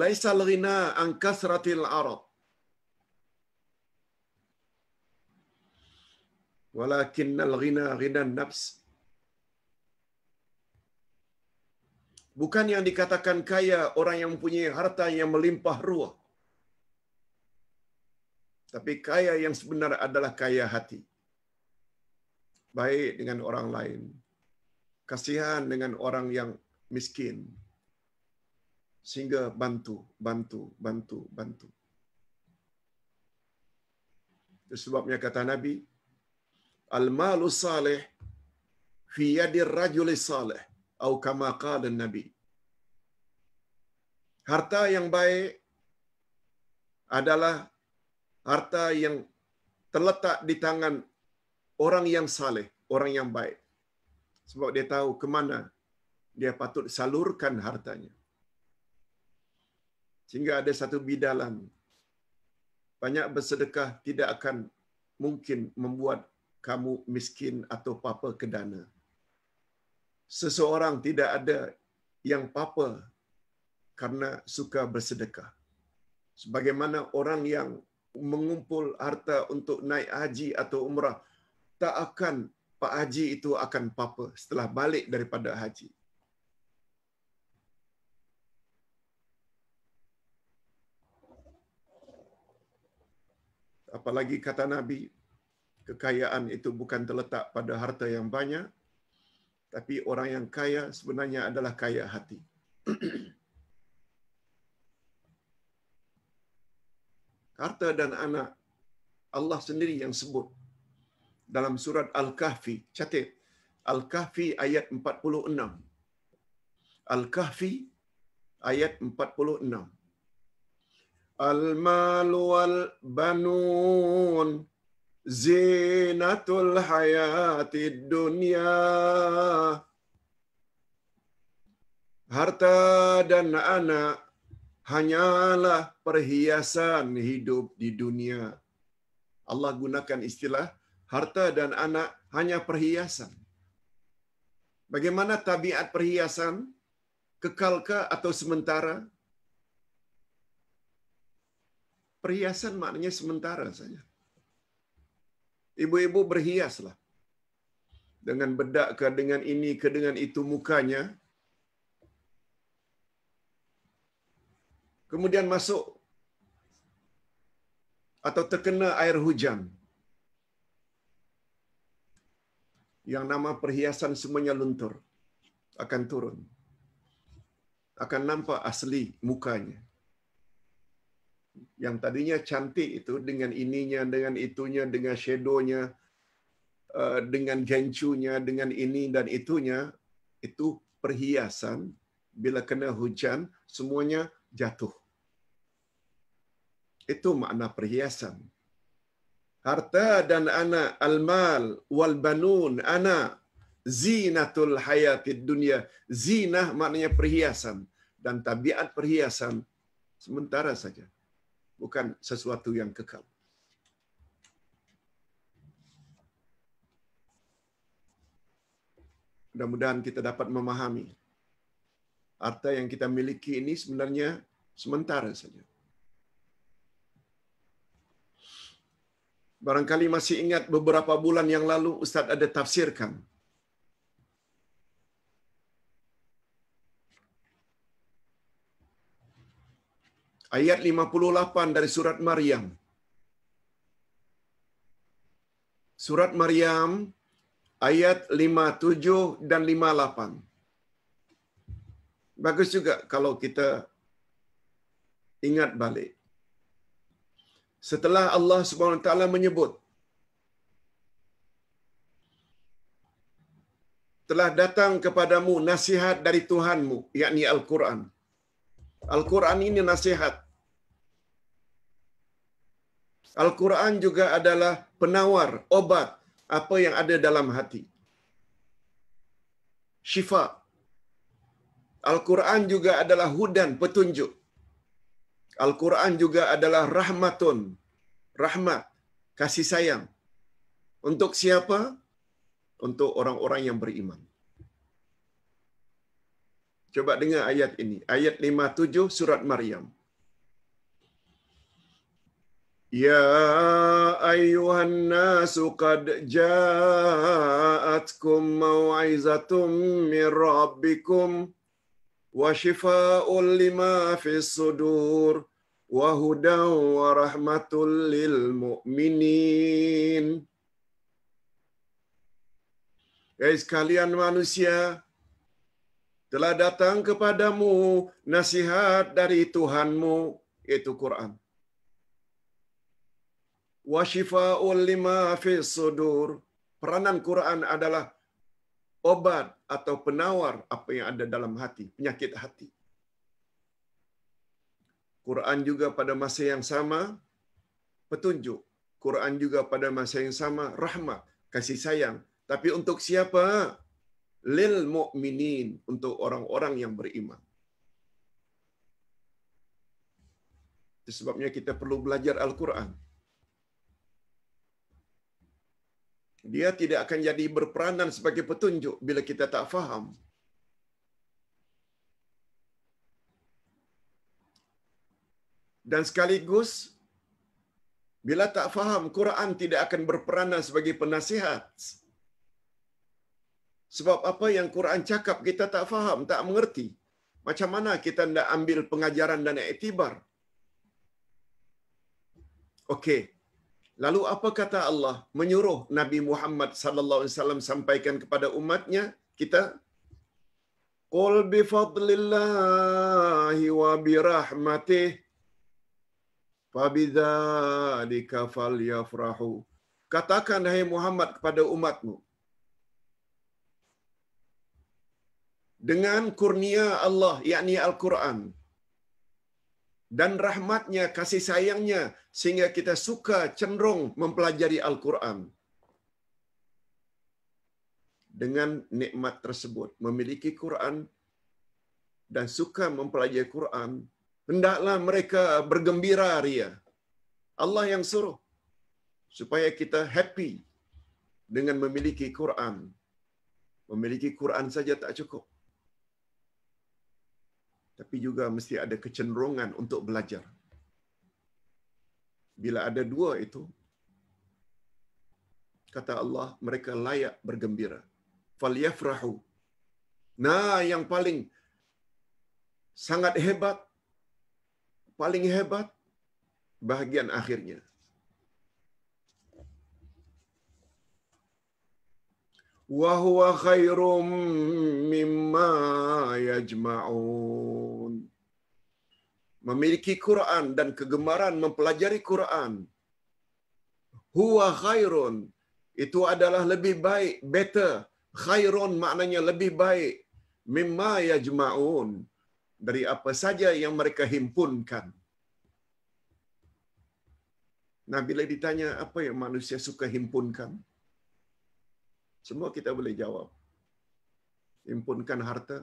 laisa lghina an kasratil arad walakin alghina ghina nafs bukan yang dikatakan kaya orang yang mempunyai harta yang melimpah ruah tapi kaya yang sebenar adalah kaya hati. Baik dengan orang lain, kasihan dengan orang yang miskin sehingga bantu bantu bantu bantu itu sebabnya kata nabi al malu salih fi yadi rajul salih atau kama qala nabi harta yang baik adalah harta yang terletak di tangan orang yang saleh, orang yang baik sebab dia tahu ke mana dia patut salurkan hartanya. Sehingga ada satu bidalan. Banyak bersedekah tidak akan mungkin membuat kamu miskin atau papa kedana Seseorang tidak ada yang papa karena suka bersedekah. Sebagaimana orang yang mengumpul harta untuk naik haji atau umrah tak akan Pak Haji itu akan papa setelah balik daripada haji. Apalagi kata Nabi, kekayaan itu bukan terletak pada harta yang banyak, tapi orang yang kaya sebenarnya adalah kaya hati. harta dan anak, Allah sendiri yang sebut dalam surat Al-Kahfi. Catat. Al-Kahfi ayat 46. Al-Kahfi ayat 46. Al-mal wal banun zinatul hayatid dunia. Harta dan anak hanyalah perhiasan hidup di dunia. Allah gunakan istilah harta dan anak hanya perhiasan. Bagaimana tabiat perhiasan kekalkah atau sementara? Perhiasan maknanya sementara saja. Ibu-ibu berhiaslah dengan bedak ke dengan ini ke dengan itu mukanya. Kemudian masuk atau terkena air hujan, yang nama perhiasan semuanya luntur akan turun akan nampak asli mukanya yang tadinya cantik itu dengan ininya dengan itunya dengan shadownya eh, dengan gencunya dengan ini dan itunya itu perhiasan bila kena hujan semuanya jatuh itu makna perhiasan harta dan anak almal wal banun anak zinatul hayatid dunia zinah maknanya perhiasan dan tabiat perhiasan sementara saja bukan sesuatu yang kekal mudah-mudahan kita dapat memahami harta yang kita miliki ini sebenarnya sementara saja Barangkali masih ingat beberapa bulan yang lalu Ustaz ada tafsirkan. Ayat 58 dari surat Maryam. Surat Maryam ayat 57 dan 58. Bagus juga kalau kita ingat balik. setelah Allah Subhanahu Wa Taala menyebut telah datang kepadamu nasihat dari Tuhanmu yakni Al-Qur'an. Al-Qur'an ini nasihat. Al-Qur'an juga adalah penawar obat apa yang ada dalam hati. Syifa. Al-Qur'an juga adalah hudan petunjuk. Al-Quran juga adalah rahmatun. Rahmat. Kasih sayang. Untuk siapa? Untuk orang-orang yang beriman. Coba dengar ayat ini. Ayat 57 surat Maryam. Ya ayuhan nasu qad ja'atkum mau'izatum min Wa وشفاء لما في wa rahmatul lil mu'minin. Guys, kalian manusia telah datang kepadamu nasihat dari Tuhanmu, yaitu Quran. Wa lima fi sudur. Peranan Quran adalah obat atau penawar apa yang ada dalam hati, penyakit hati. Quran juga pada masa yang sama petunjuk. Quran juga pada masa yang sama rahmat, kasih sayang. Tapi untuk siapa? Lil mu'minin, untuk orang-orang yang beriman. Itu sebabnya kita perlu belajar Al-Quran. dia tidak akan jadi berperanan sebagai petunjuk bila kita tak faham. Dan sekaligus, bila tak faham, Quran tidak akan berperanan sebagai penasihat. Sebab apa yang Quran cakap kita tak faham, tak mengerti. Macam mana kita nak ambil pengajaran dan iktibar? Okey, Lalu apa kata Allah menyuruh Nabi Muhammad sallallahu alaihi wasallam sampaikan kepada umatnya kita Qul bi fadlillahi wa bi rahmatih fabidzalika falyafrahu Katakan hai Muhammad kepada umatmu dengan kurnia Allah yakni Al-Qur'an dan rahmatnya, kasih sayangnya, sehingga kita suka cenderung mempelajari Al-Quran. Dengan nikmat tersebut, memiliki Quran dan suka mempelajari Quran, hendaklah mereka bergembira ria. Allah yang suruh supaya kita happy dengan memiliki Quran. Memiliki Quran saja tak cukup tapi juga mesti ada kecenderungan untuk belajar. Bila ada dua itu, kata Allah, mereka layak bergembira. Falyafrahu. Nah, yang paling sangat hebat, paling hebat, bahagian akhirnya. وهو خير مما يجمعون memiliki Quran dan kegemaran mempelajari Quran huwa khairun itu adalah lebih baik better khairun maknanya lebih baik mimma yajmaun dari apa saja yang mereka himpunkan Nah, bila ditanya apa yang manusia suka himpunkan, semua kita boleh jawab. Impunkan harta,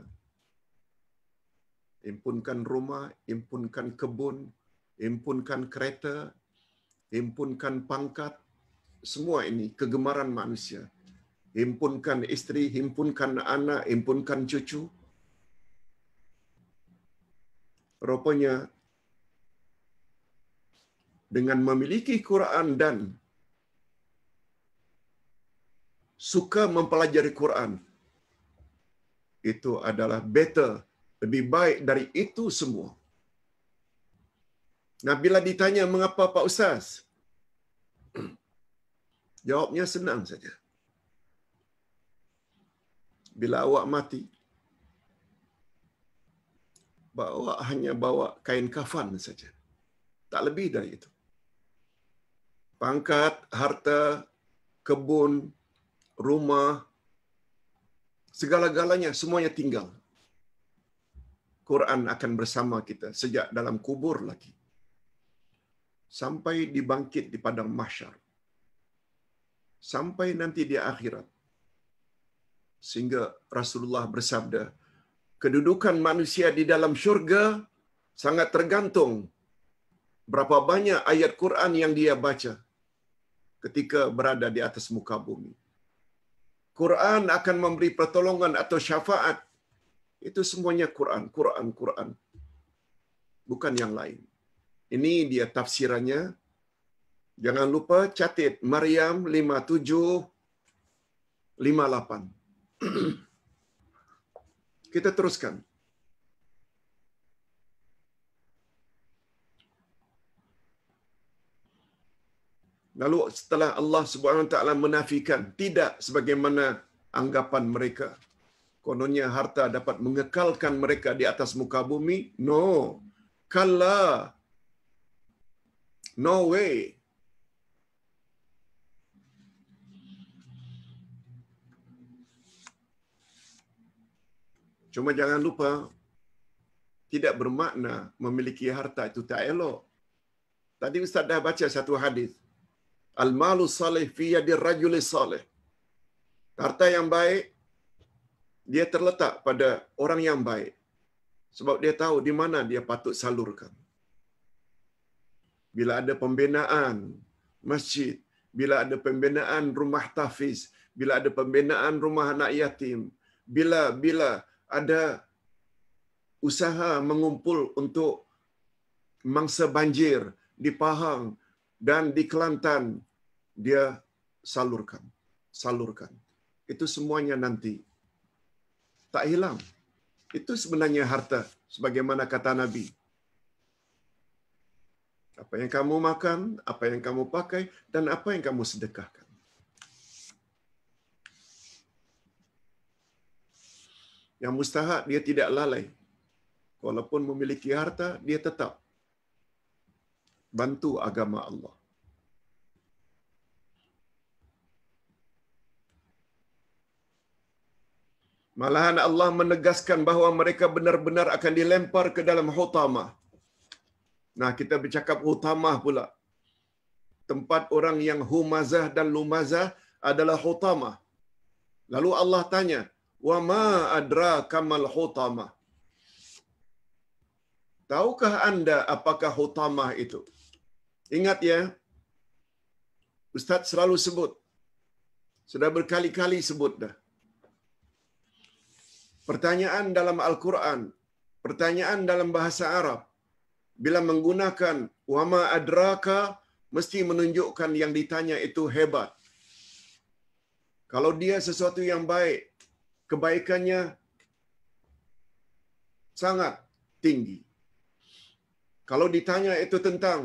impunkan rumah, impunkan kebun, impunkan kereta, impunkan pangkat, semua ini kegemaran manusia. Impunkan isteri, impunkan anak, impunkan cucu. Rupanya dengan memiliki Quran dan suka mempelajari Quran itu adalah better lebih baik dari itu semua. Nah bila ditanya mengapa Pak Ustaz? Jawabnya senang saja. Bila awak mati bawa hanya bawa kain kafan saja. Tak lebih dari itu. Pangkat, harta, kebun, rumah, segala-galanya, semuanya tinggal. Quran akan bersama kita sejak dalam kubur lagi. Sampai dibangkit di padang mahsyar. Sampai nanti di akhirat. Sehingga Rasulullah bersabda, kedudukan manusia di dalam syurga sangat tergantung berapa banyak ayat Quran yang dia baca ketika berada di atas muka bumi. Quran akan memberi pertolongan atau syafaat. Itu semuanya Quran, Quran, Quran. Bukan yang lain. Ini dia tafsirannya. Jangan lupa catat Maryam 57 58. Kita teruskan. Lalu setelah Allah Subhanahu Wa Taala menafikan, tidak sebagaimana anggapan mereka. Kononnya harta dapat mengekalkan mereka di atas muka bumi. No. Kala. No way. Cuma jangan lupa, tidak bermakna memiliki harta itu tak elok. Tadi Ustaz dah baca satu hadis. Al-malu salih fi yadi rajuli salih. Harta yang baik, dia terletak pada orang yang baik. Sebab dia tahu di mana dia patut salurkan. Bila ada pembinaan masjid, bila ada pembinaan rumah tahfiz, bila ada pembinaan rumah anak yatim, bila bila ada usaha mengumpul untuk mangsa banjir di Pahang dan di Kelantan dia salurkan salurkan itu semuanya nanti tak hilang itu sebenarnya harta sebagaimana kata nabi apa yang kamu makan apa yang kamu pakai dan apa yang kamu sedekahkan yang mustahak dia tidak lalai walaupun memiliki harta dia tetap bantu agama Allah Malahan Allah menegaskan bahawa mereka benar-benar akan dilempar ke dalam hutama. Nah, kita bercakap hutama pula. Tempat orang yang humazah dan lumazah adalah hutama. Lalu Allah tanya, "Wa ma adra kamal hutama?" Tahukah anda apakah hutama itu? Ingat ya, Ustaz selalu sebut. Sudah berkali-kali sebut dah. Pertanyaan dalam Al-Quran, pertanyaan dalam bahasa Arab, bila menggunakan wama adraka, mesti menunjukkan yang ditanya itu hebat. Kalau dia sesuatu yang baik, kebaikannya sangat tinggi. Kalau ditanya itu tentang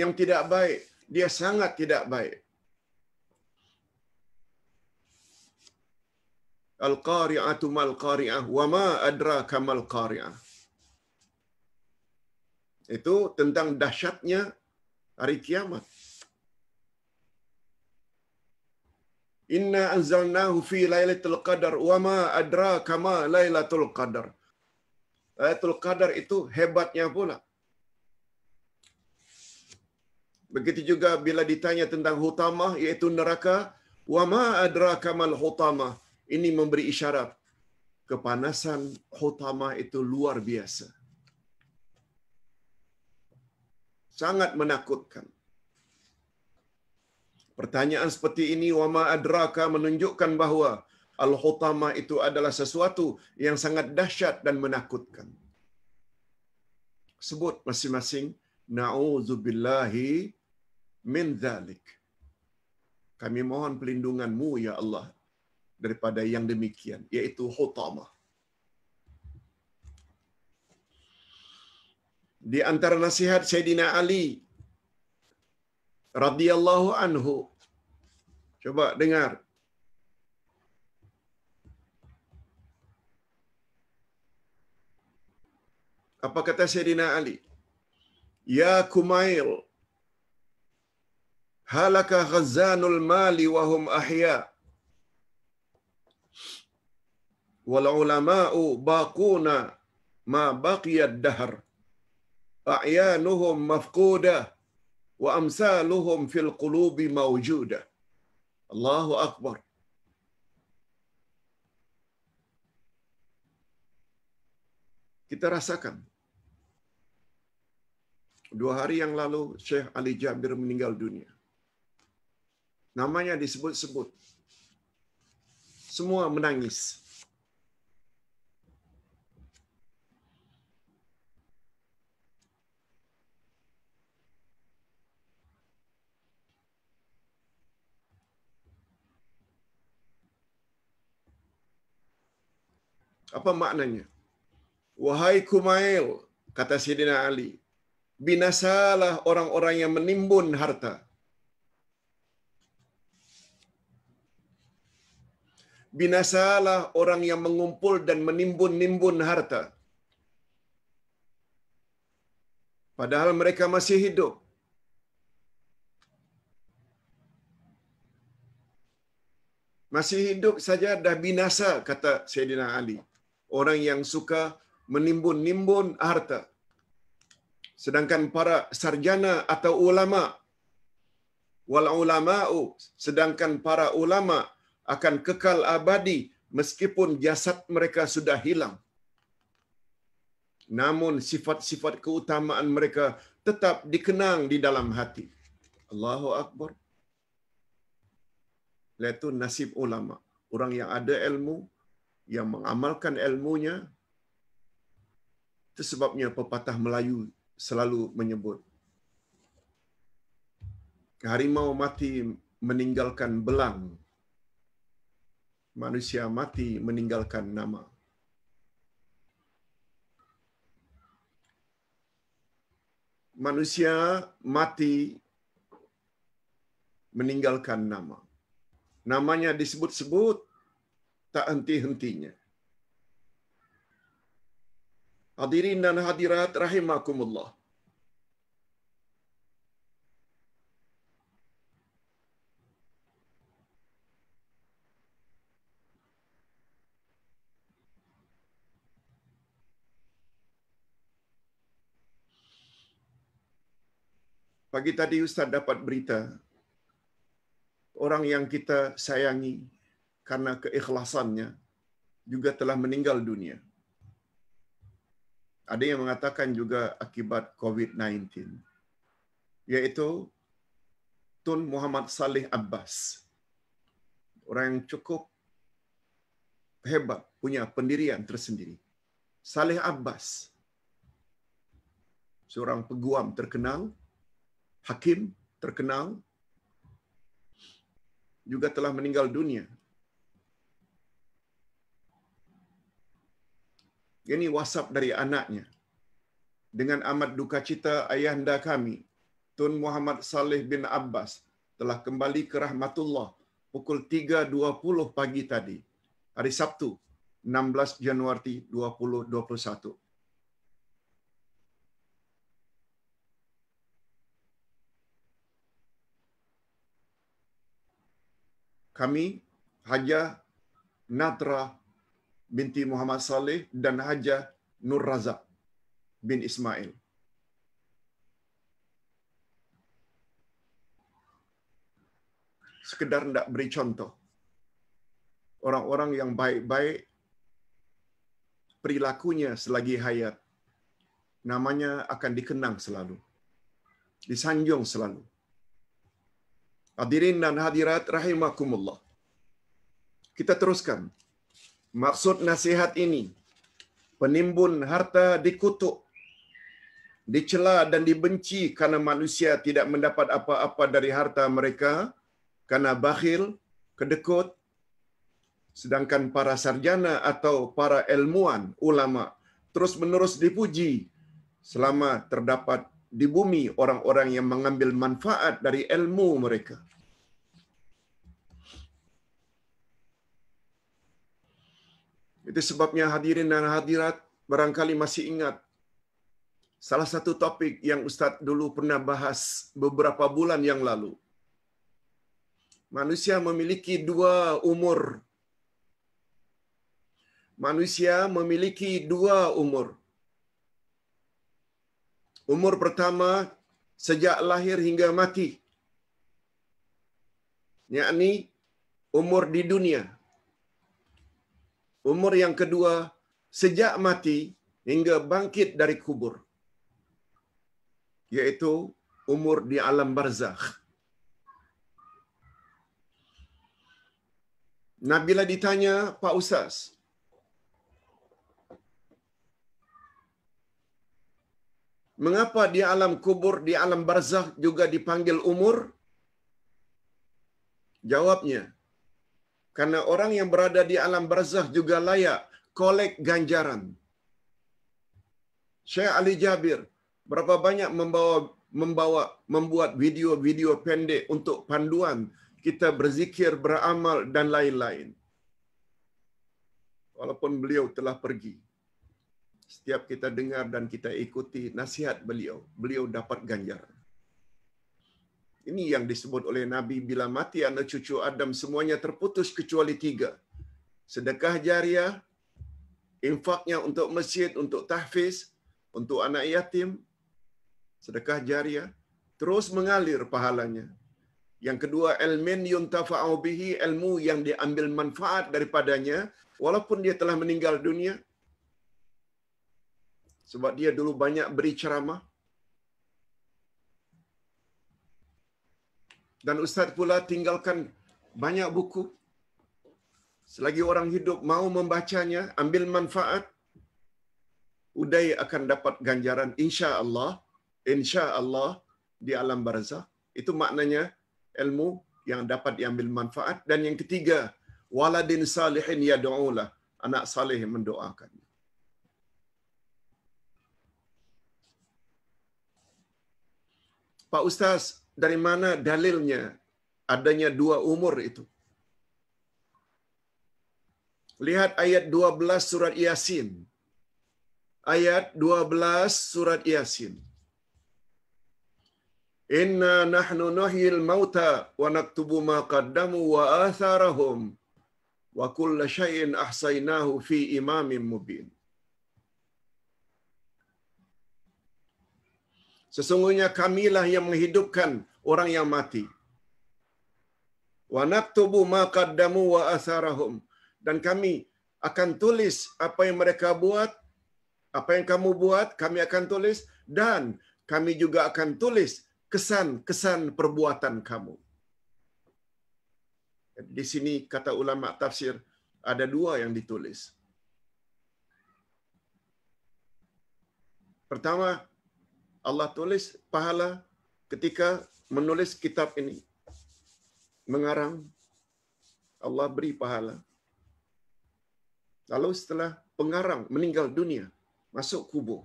yang tidak baik, dia sangat tidak baik. Al-Qari'atu mal-Qari'ah wa ma adraka mal-Qari'ah. Itu tentang dahsyatnya hari kiamat. Inna anzalnahu fi lailatul qadar wa ma adraka ma lailatul qadar. Lailatul qadar itu hebatnya pula. Begitu juga bila ditanya tentang hutamah yaitu neraka, wa ma adraka mal hutamah? ini memberi isyarat kepanasan khutamah itu luar biasa. Sangat menakutkan. Pertanyaan seperti ini, Wama Adraka menunjukkan bahawa Al-Hutama itu adalah sesuatu yang sangat dahsyat dan menakutkan. Sebut masing-masing, Na'udzubillahi min dhalik. Kami mohon pelindunganmu, Ya Allah, daripada yang demikian, yaitu Hotama. Di antara nasihat Sayyidina Ali radhiyallahu anhu. Coba dengar. Apa kata Sayyidina Ali? Ya Kumail, halaka ghazanul mali wahum ahiyah. wal ulama'u baquna ma baqiyad dahr a'yanuhum mafquda wa amsaluhum fil qulubi mawjuda Allahu akbar kita rasakan dua hari yang lalu Syekh Ali Jabir meninggal dunia namanya disebut-sebut semua menangis Apa maknanya? Wahai Kumail, kata Syedina Ali, binasalah orang-orang yang menimbun harta. Binasalah orang yang mengumpul dan menimbun-nimbun harta. Padahal mereka masih hidup. Masih hidup saja dah binasa, kata Syedina Ali orang yang suka menimbun-nimbun harta. Sedangkan para sarjana atau ulama wal ulama'u sedangkan para ulama akan kekal abadi meskipun jasad mereka sudah hilang. Namun sifat-sifat keutamaan mereka tetap dikenang di dalam hati. Allahu Akbar. Itu nasib ulama. Orang yang ada ilmu, yang mengamalkan ilmunya itu sebabnya pepatah Melayu selalu menyebut harimau mati meninggalkan belang manusia mati meninggalkan nama manusia mati meninggalkan nama namanya disebut-sebut tak henti-hentinya. Hadirin dan hadirat rahimakumullah. Pagi tadi Ustaz dapat berita orang yang kita sayangi, karena keikhlasannya juga telah meninggal dunia. Ada yang mengatakan juga akibat COVID-19, yaitu Tun Muhammad Saleh Abbas, orang yang cukup hebat, punya pendirian tersendiri. Saleh Abbas, seorang peguam terkenal, hakim terkenal, juga telah meninggal dunia Ini WhatsApp dari anaknya. Dengan amat duka cita ayahanda kami, Tun Muhammad Saleh bin Abbas telah kembali ke rahmatullah pukul 3.20 pagi tadi, hari Sabtu, 16 Januari 2021. Kami, Haja Natra binti Muhammad Saleh dan Haja Nur Razak bin Ismail. Sekedar nak beri contoh. Orang-orang yang baik-baik perilakunya selagi hayat namanya akan dikenang selalu. Disanjung selalu. Hadirin dan hadirat rahimakumullah. Kita teruskan maksud nasihat ini penimbun harta dikutuk dicela dan dibenci karena manusia tidak mendapat apa-apa dari harta mereka karena bakhil kedekut sedangkan para sarjana atau para ilmuan ulama terus menerus dipuji selama terdapat di bumi orang-orang yang mengambil manfaat dari ilmu mereka Itu sebabnya hadirin dan hadirat barangkali masih ingat salah satu topik yang Ustaz dulu pernah bahas beberapa bulan yang lalu. Manusia memiliki dua umur. Manusia memiliki dua umur. Umur pertama sejak lahir hingga mati. Yakni umur di dunia, umur yang kedua sejak mati hingga bangkit dari kubur yaitu umur di alam barzakh Nabila ditanya Pak Ustaz Mengapa di alam kubur di alam barzakh juga dipanggil umur Jawabnya Karena orang yang berada di alam barzah juga layak kolek ganjaran. Syekh Ali Jabir berapa banyak membawa membawa membuat video-video pendek untuk panduan kita berzikir, beramal dan lain-lain. Walaupun beliau telah pergi. Setiap kita dengar dan kita ikuti nasihat beliau, beliau dapat ganjaran. Ini yang disebut oleh Nabi bila mati anak cucu Adam semuanya terputus kecuali tiga. Sedekah jariah, infaknya untuk masjid, untuk tahfiz, untuk anak yatim, sedekah jariah, terus mengalir pahalanya. Yang kedua, ilmin yuntafa'u bihi, ilmu yang diambil manfaat daripadanya, walaupun dia telah meninggal dunia, sebab dia dulu banyak beri ceramah, dan ustaz pula tinggalkan banyak buku selagi orang hidup mau membacanya ambil manfaat Uday akan dapat ganjaran insya-Allah insya-Allah di alam barzah itu maknanya ilmu yang dapat diambil manfaat dan yang ketiga waladin salihin yad'ulah anak saleh mendoakan Pak Ustaz, dari mana dalilnya adanya dua umur itu? Lihat ayat 12 surat Yasin. Ayat 12 surat Yasin. Inna nahnu nuhyil mauta wa naktubu ma qaddamu wa atharahum wa kulla syai'in ahsaynahu fi imamin mubin. Sesungguhnya kamilah yang menghidupkan orang yang mati. Wa naktubu ma qaddamu wa atharahum dan kami akan tulis apa yang mereka buat, apa yang kamu buat, kami akan tulis dan kami juga akan tulis kesan-kesan perbuatan kamu. Di sini kata ulama tafsir ada dua yang ditulis. Pertama, Allah tulis pahala ketika menulis kitab ini. Mengarang, Allah beri pahala. Lalu setelah pengarang meninggal dunia, masuk kubur.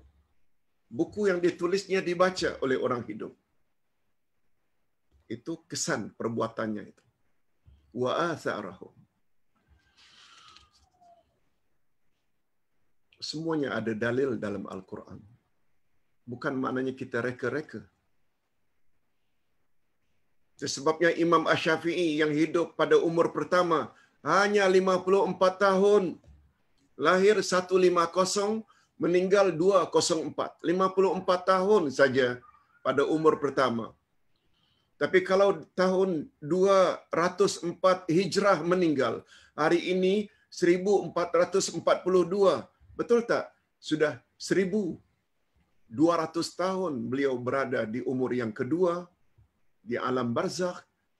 Buku yang ditulisnya dibaca oleh orang hidup. Itu kesan perbuatannya itu. Wa atharahum. Semuanya ada dalil dalam Al-Quran bukan maknanya kita reka-reka. Sebabnya Imam Ash-Syafi'i yang hidup pada umur pertama hanya 54 tahun. Lahir 150, meninggal 204. 54 tahun saja pada umur pertama. Tapi kalau tahun 204 Hijrah meninggal, hari ini 1442, betul tak? Sudah 200 tahun beliau berada di umur yang kedua, di alam barzakh,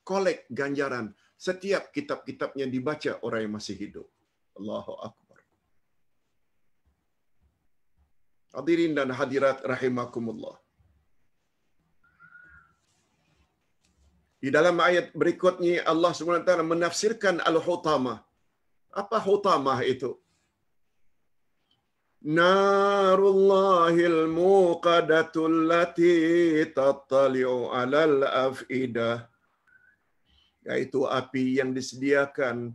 kolek ganjaran setiap kitab-kitabnya dibaca orang yang masih hidup. Allahu Akbar. Hadirin dan hadirat rahimakumullah. Di dalam ayat berikutnya Allah SWT menafsirkan Al-Hutamah. Apa Hutamah itu? نار الله الموقدة lati تطلع على الأفئدة yaitu api yang disediakan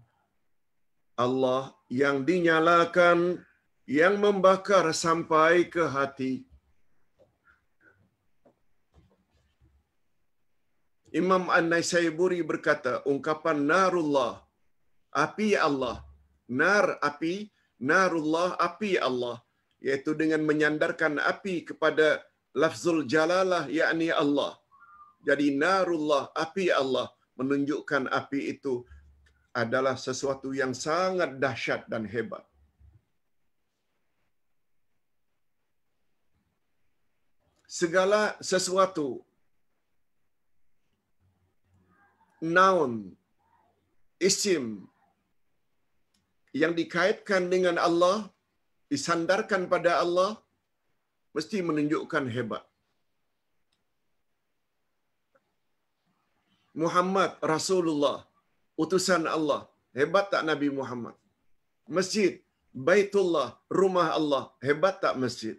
Allah yang dinyalakan yang membakar sampai ke hati Imam An-Naisaiburi berkata ungkapan narullah api Allah nar api narullah api ya Allah yaitu dengan menyandarkan api kepada lafzul jalalah yakni Allah jadi narullah api ya Allah menunjukkan api itu adalah sesuatu yang sangat dahsyat dan hebat segala sesuatu noun isim yang dikaitkan dengan Allah, disandarkan pada Allah, mesti menunjukkan hebat. Muhammad Rasulullah, utusan Allah. Hebat tak Nabi Muhammad? Masjid, Baitullah, rumah Allah. Hebat tak masjid?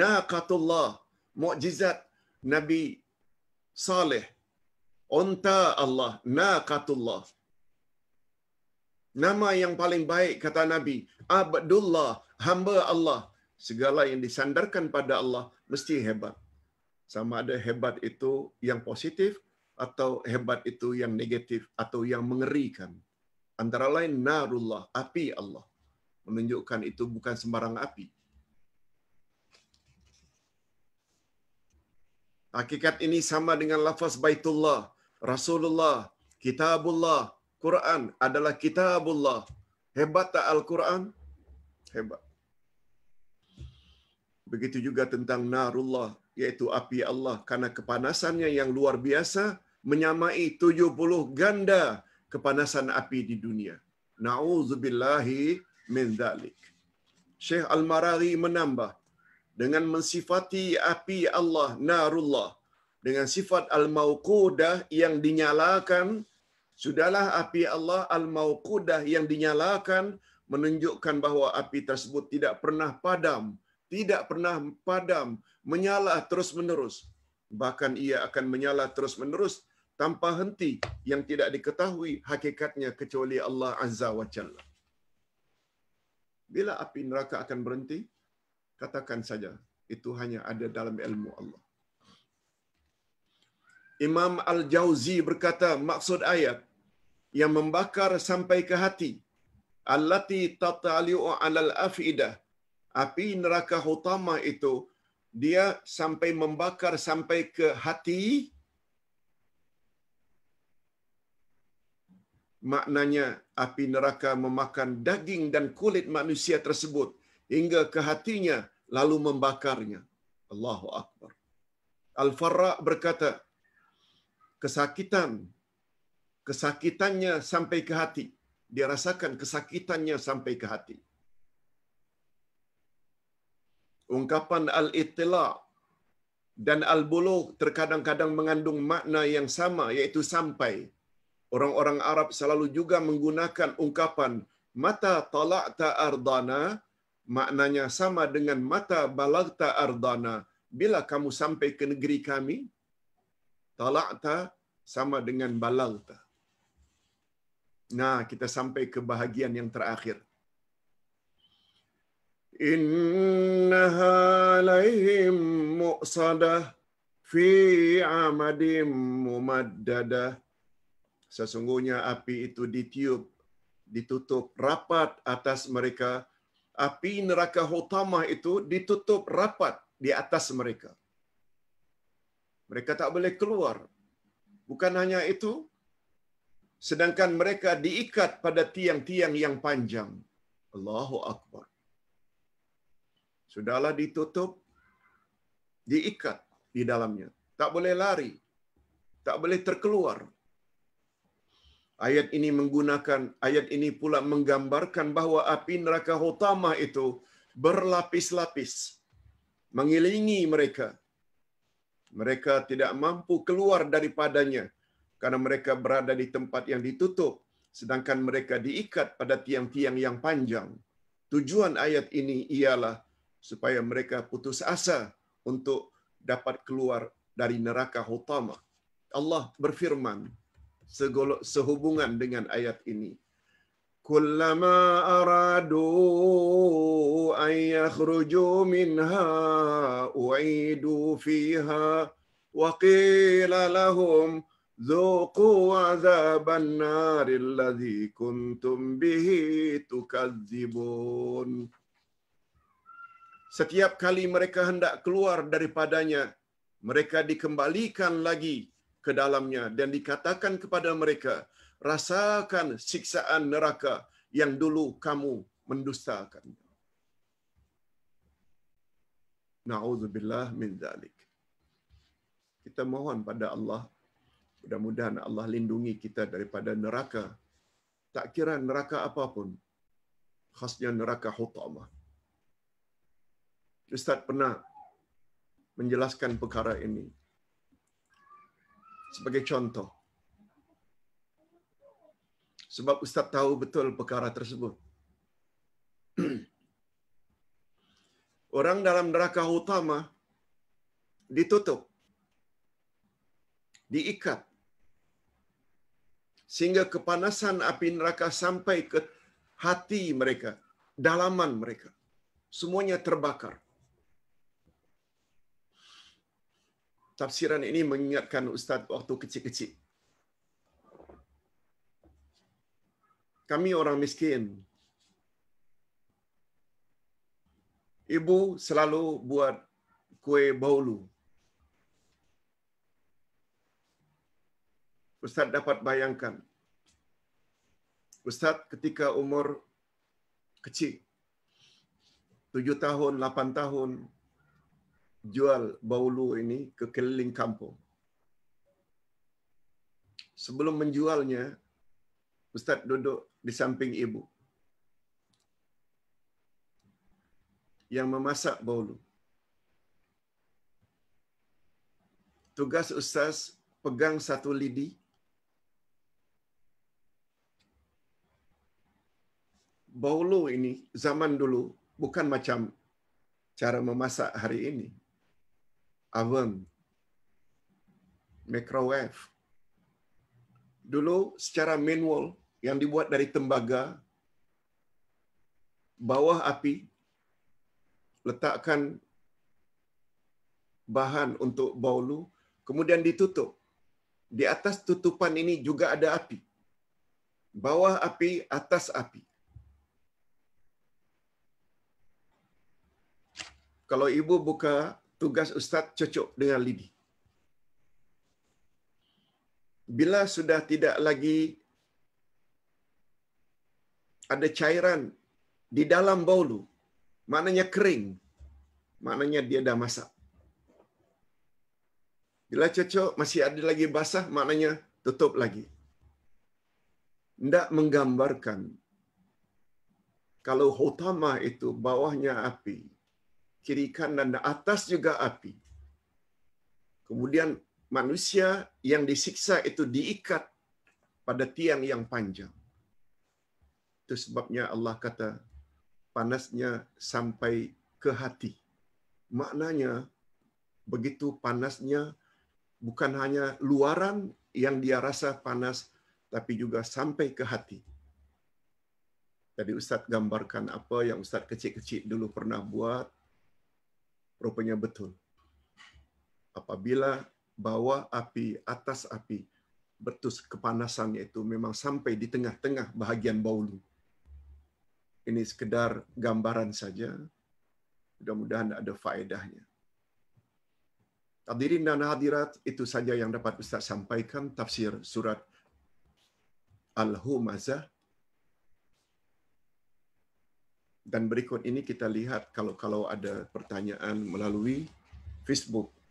Naqatullah, mukjizat Nabi Saleh onta Allah, naqatullah. Nama yang paling baik kata Nabi, Abdullah, hamba Allah. Segala yang disandarkan pada Allah mesti hebat. Sama ada hebat itu yang positif atau hebat itu yang negatif atau yang mengerikan. Antara lain narullah, api Allah. Menunjukkan itu bukan sembarang api. Hakikat ini sama dengan lafaz Baitullah. Rasulullah, Kitabullah, Quran adalah Kitabullah. Hebat tak Al-Quran? Hebat. Begitu juga tentang Narullah, yaitu api Allah. Karena kepanasannya yang luar biasa, menyamai 70 ganda kepanasan api di dunia. Na'udzubillahi min dhalik. Syekh Al-Maraghi menambah, dengan mensifati api Allah, Narullah, dengan sifat al-mauqudah yang dinyalakan sudahlah api Allah al-mauqudah yang dinyalakan menunjukkan bahwa api tersebut tidak pernah padam tidak pernah padam menyala terus menerus bahkan ia akan menyala terus menerus tanpa henti yang tidak diketahui hakikatnya kecuali Allah azza wa jalla bila api neraka akan berhenti katakan saja itu hanya ada dalam ilmu Allah Imam Al-Jauzi berkata maksud ayat yang membakar sampai ke hati allati tatali'u 'alal afidah api neraka utama itu dia sampai membakar sampai ke hati maknanya api neraka memakan daging dan kulit manusia tersebut hingga ke hatinya lalu membakarnya Allahu akbar Al-Farra berkata kesakitan. Kesakitannya sampai ke hati. Dia rasakan kesakitannya sampai ke hati. Ungkapan al-ittila dan al-buluh terkadang-kadang mengandung makna yang sama, yaitu sampai. Orang-orang Arab selalu juga menggunakan ungkapan mata talakta ardana, maknanya sama dengan mata balagta ardana. Bila kamu sampai ke negeri kami, talakta sama dengan balagta. Nah, kita sampai ke bahagian yang terakhir. Innaha alaihim mu'sadah fi amadim mumaddadah. Sesungguhnya api itu ditiup, ditutup rapat atas mereka. Api neraka hutama itu ditutup rapat di atas mereka. Mereka tak boleh keluar. Bukan hanya itu, sedangkan mereka diikat pada tiang-tiang yang panjang. Allahu Akbar. Sudahlah ditutup, diikat di dalamnya. Tak boleh lari, tak boleh terkeluar. Ayat ini menggunakan, ayat ini pula menggambarkan bahawa api neraka hutama itu berlapis-lapis mengilingi mereka mereka tidak mampu keluar daripadanya karena mereka berada di tempat yang ditutup sedangkan mereka diikat pada tiang-tiang yang panjang tujuan ayat ini ialah supaya mereka putus asa untuk dapat keluar dari neraka hutama Allah berfirman sehubungan dengan ayat ini كلما أرادوا أن يخرجوا منها أعيدوا فيها وقيل لهم ذوقوا عذاب النار الذي كنتم به تكذبون Setiap kali mereka hendak keluar daripadanya, mereka dikembalikan lagi ke dalamnya dan dikatakan kepada mereka, rasakan siksaan neraka yang dulu kamu mendustakan. Na'udzubillah min zalik. Kita mohon pada Allah, mudah-mudahan Allah lindungi kita daripada neraka. Tak kira neraka apapun, khasnya neraka hutamah. Ustaz pernah menjelaskan perkara ini. Sebagai contoh, sebab ustaz tahu betul perkara tersebut. Orang dalam neraka utama ditutup, diikat, sehingga kepanasan api neraka sampai ke hati mereka, dalaman mereka. Semuanya terbakar. Tafsiran ini mengingatkan Ustaz waktu kecil-kecil. kami orang miskin. Ibu selalu buat kue baulu. Ustaz dapat bayangkan. Ustaz ketika umur kecil, tujuh tahun, lapan tahun, jual baulu ini ke keliling kampung. Sebelum menjualnya, Ustaz duduk di samping ibu yang memasak bolu. Tugas ustaz pegang satu lidi. Bolu ini zaman dulu bukan macam cara memasak hari ini. Oven, microwave. Dulu secara manual yang dibuat dari tembaga bawah api letakkan bahan untuk baulu kemudian ditutup di atas tutupan ini juga ada api bawah api atas api kalau ibu buka tugas ustaz cocok dengan lidi bila sudah tidak lagi ada cairan di dalam baulu, maknanya kering, maknanya dia dah masak. Bila cocok, masih ada lagi basah, maknanya tutup lagi. Tidak menggambarkan kalau hutama itu bawahnya api, kiri kanan dan atas juga api. Kemudian manusia yang disiksa itu diikat pada tiang yang panjang itu sebabnya Allah kata panasnya sampai ke hati maknanya begitu panasnya bukan hanya luaran yang dia rasa panas tapi juga sampai ke hati jadi ustaz gambarkan apa yang ustaz kecil-kecil dulu pernah buat rupanya betul apabila bawa api atas api betus kepanasannya itu memang sampai di tengah-tengah bahagian bau lu ini sekedar gambaran saja. Mudah-mudahan ada faedahnya. Hadirin dan hadirat, itu saja yang dapat Ustaz sampaikan tafsir surat Al-Humazah. Dan berikut ini kita lihat kalau kalau ada pertanyaan melalui Facebook.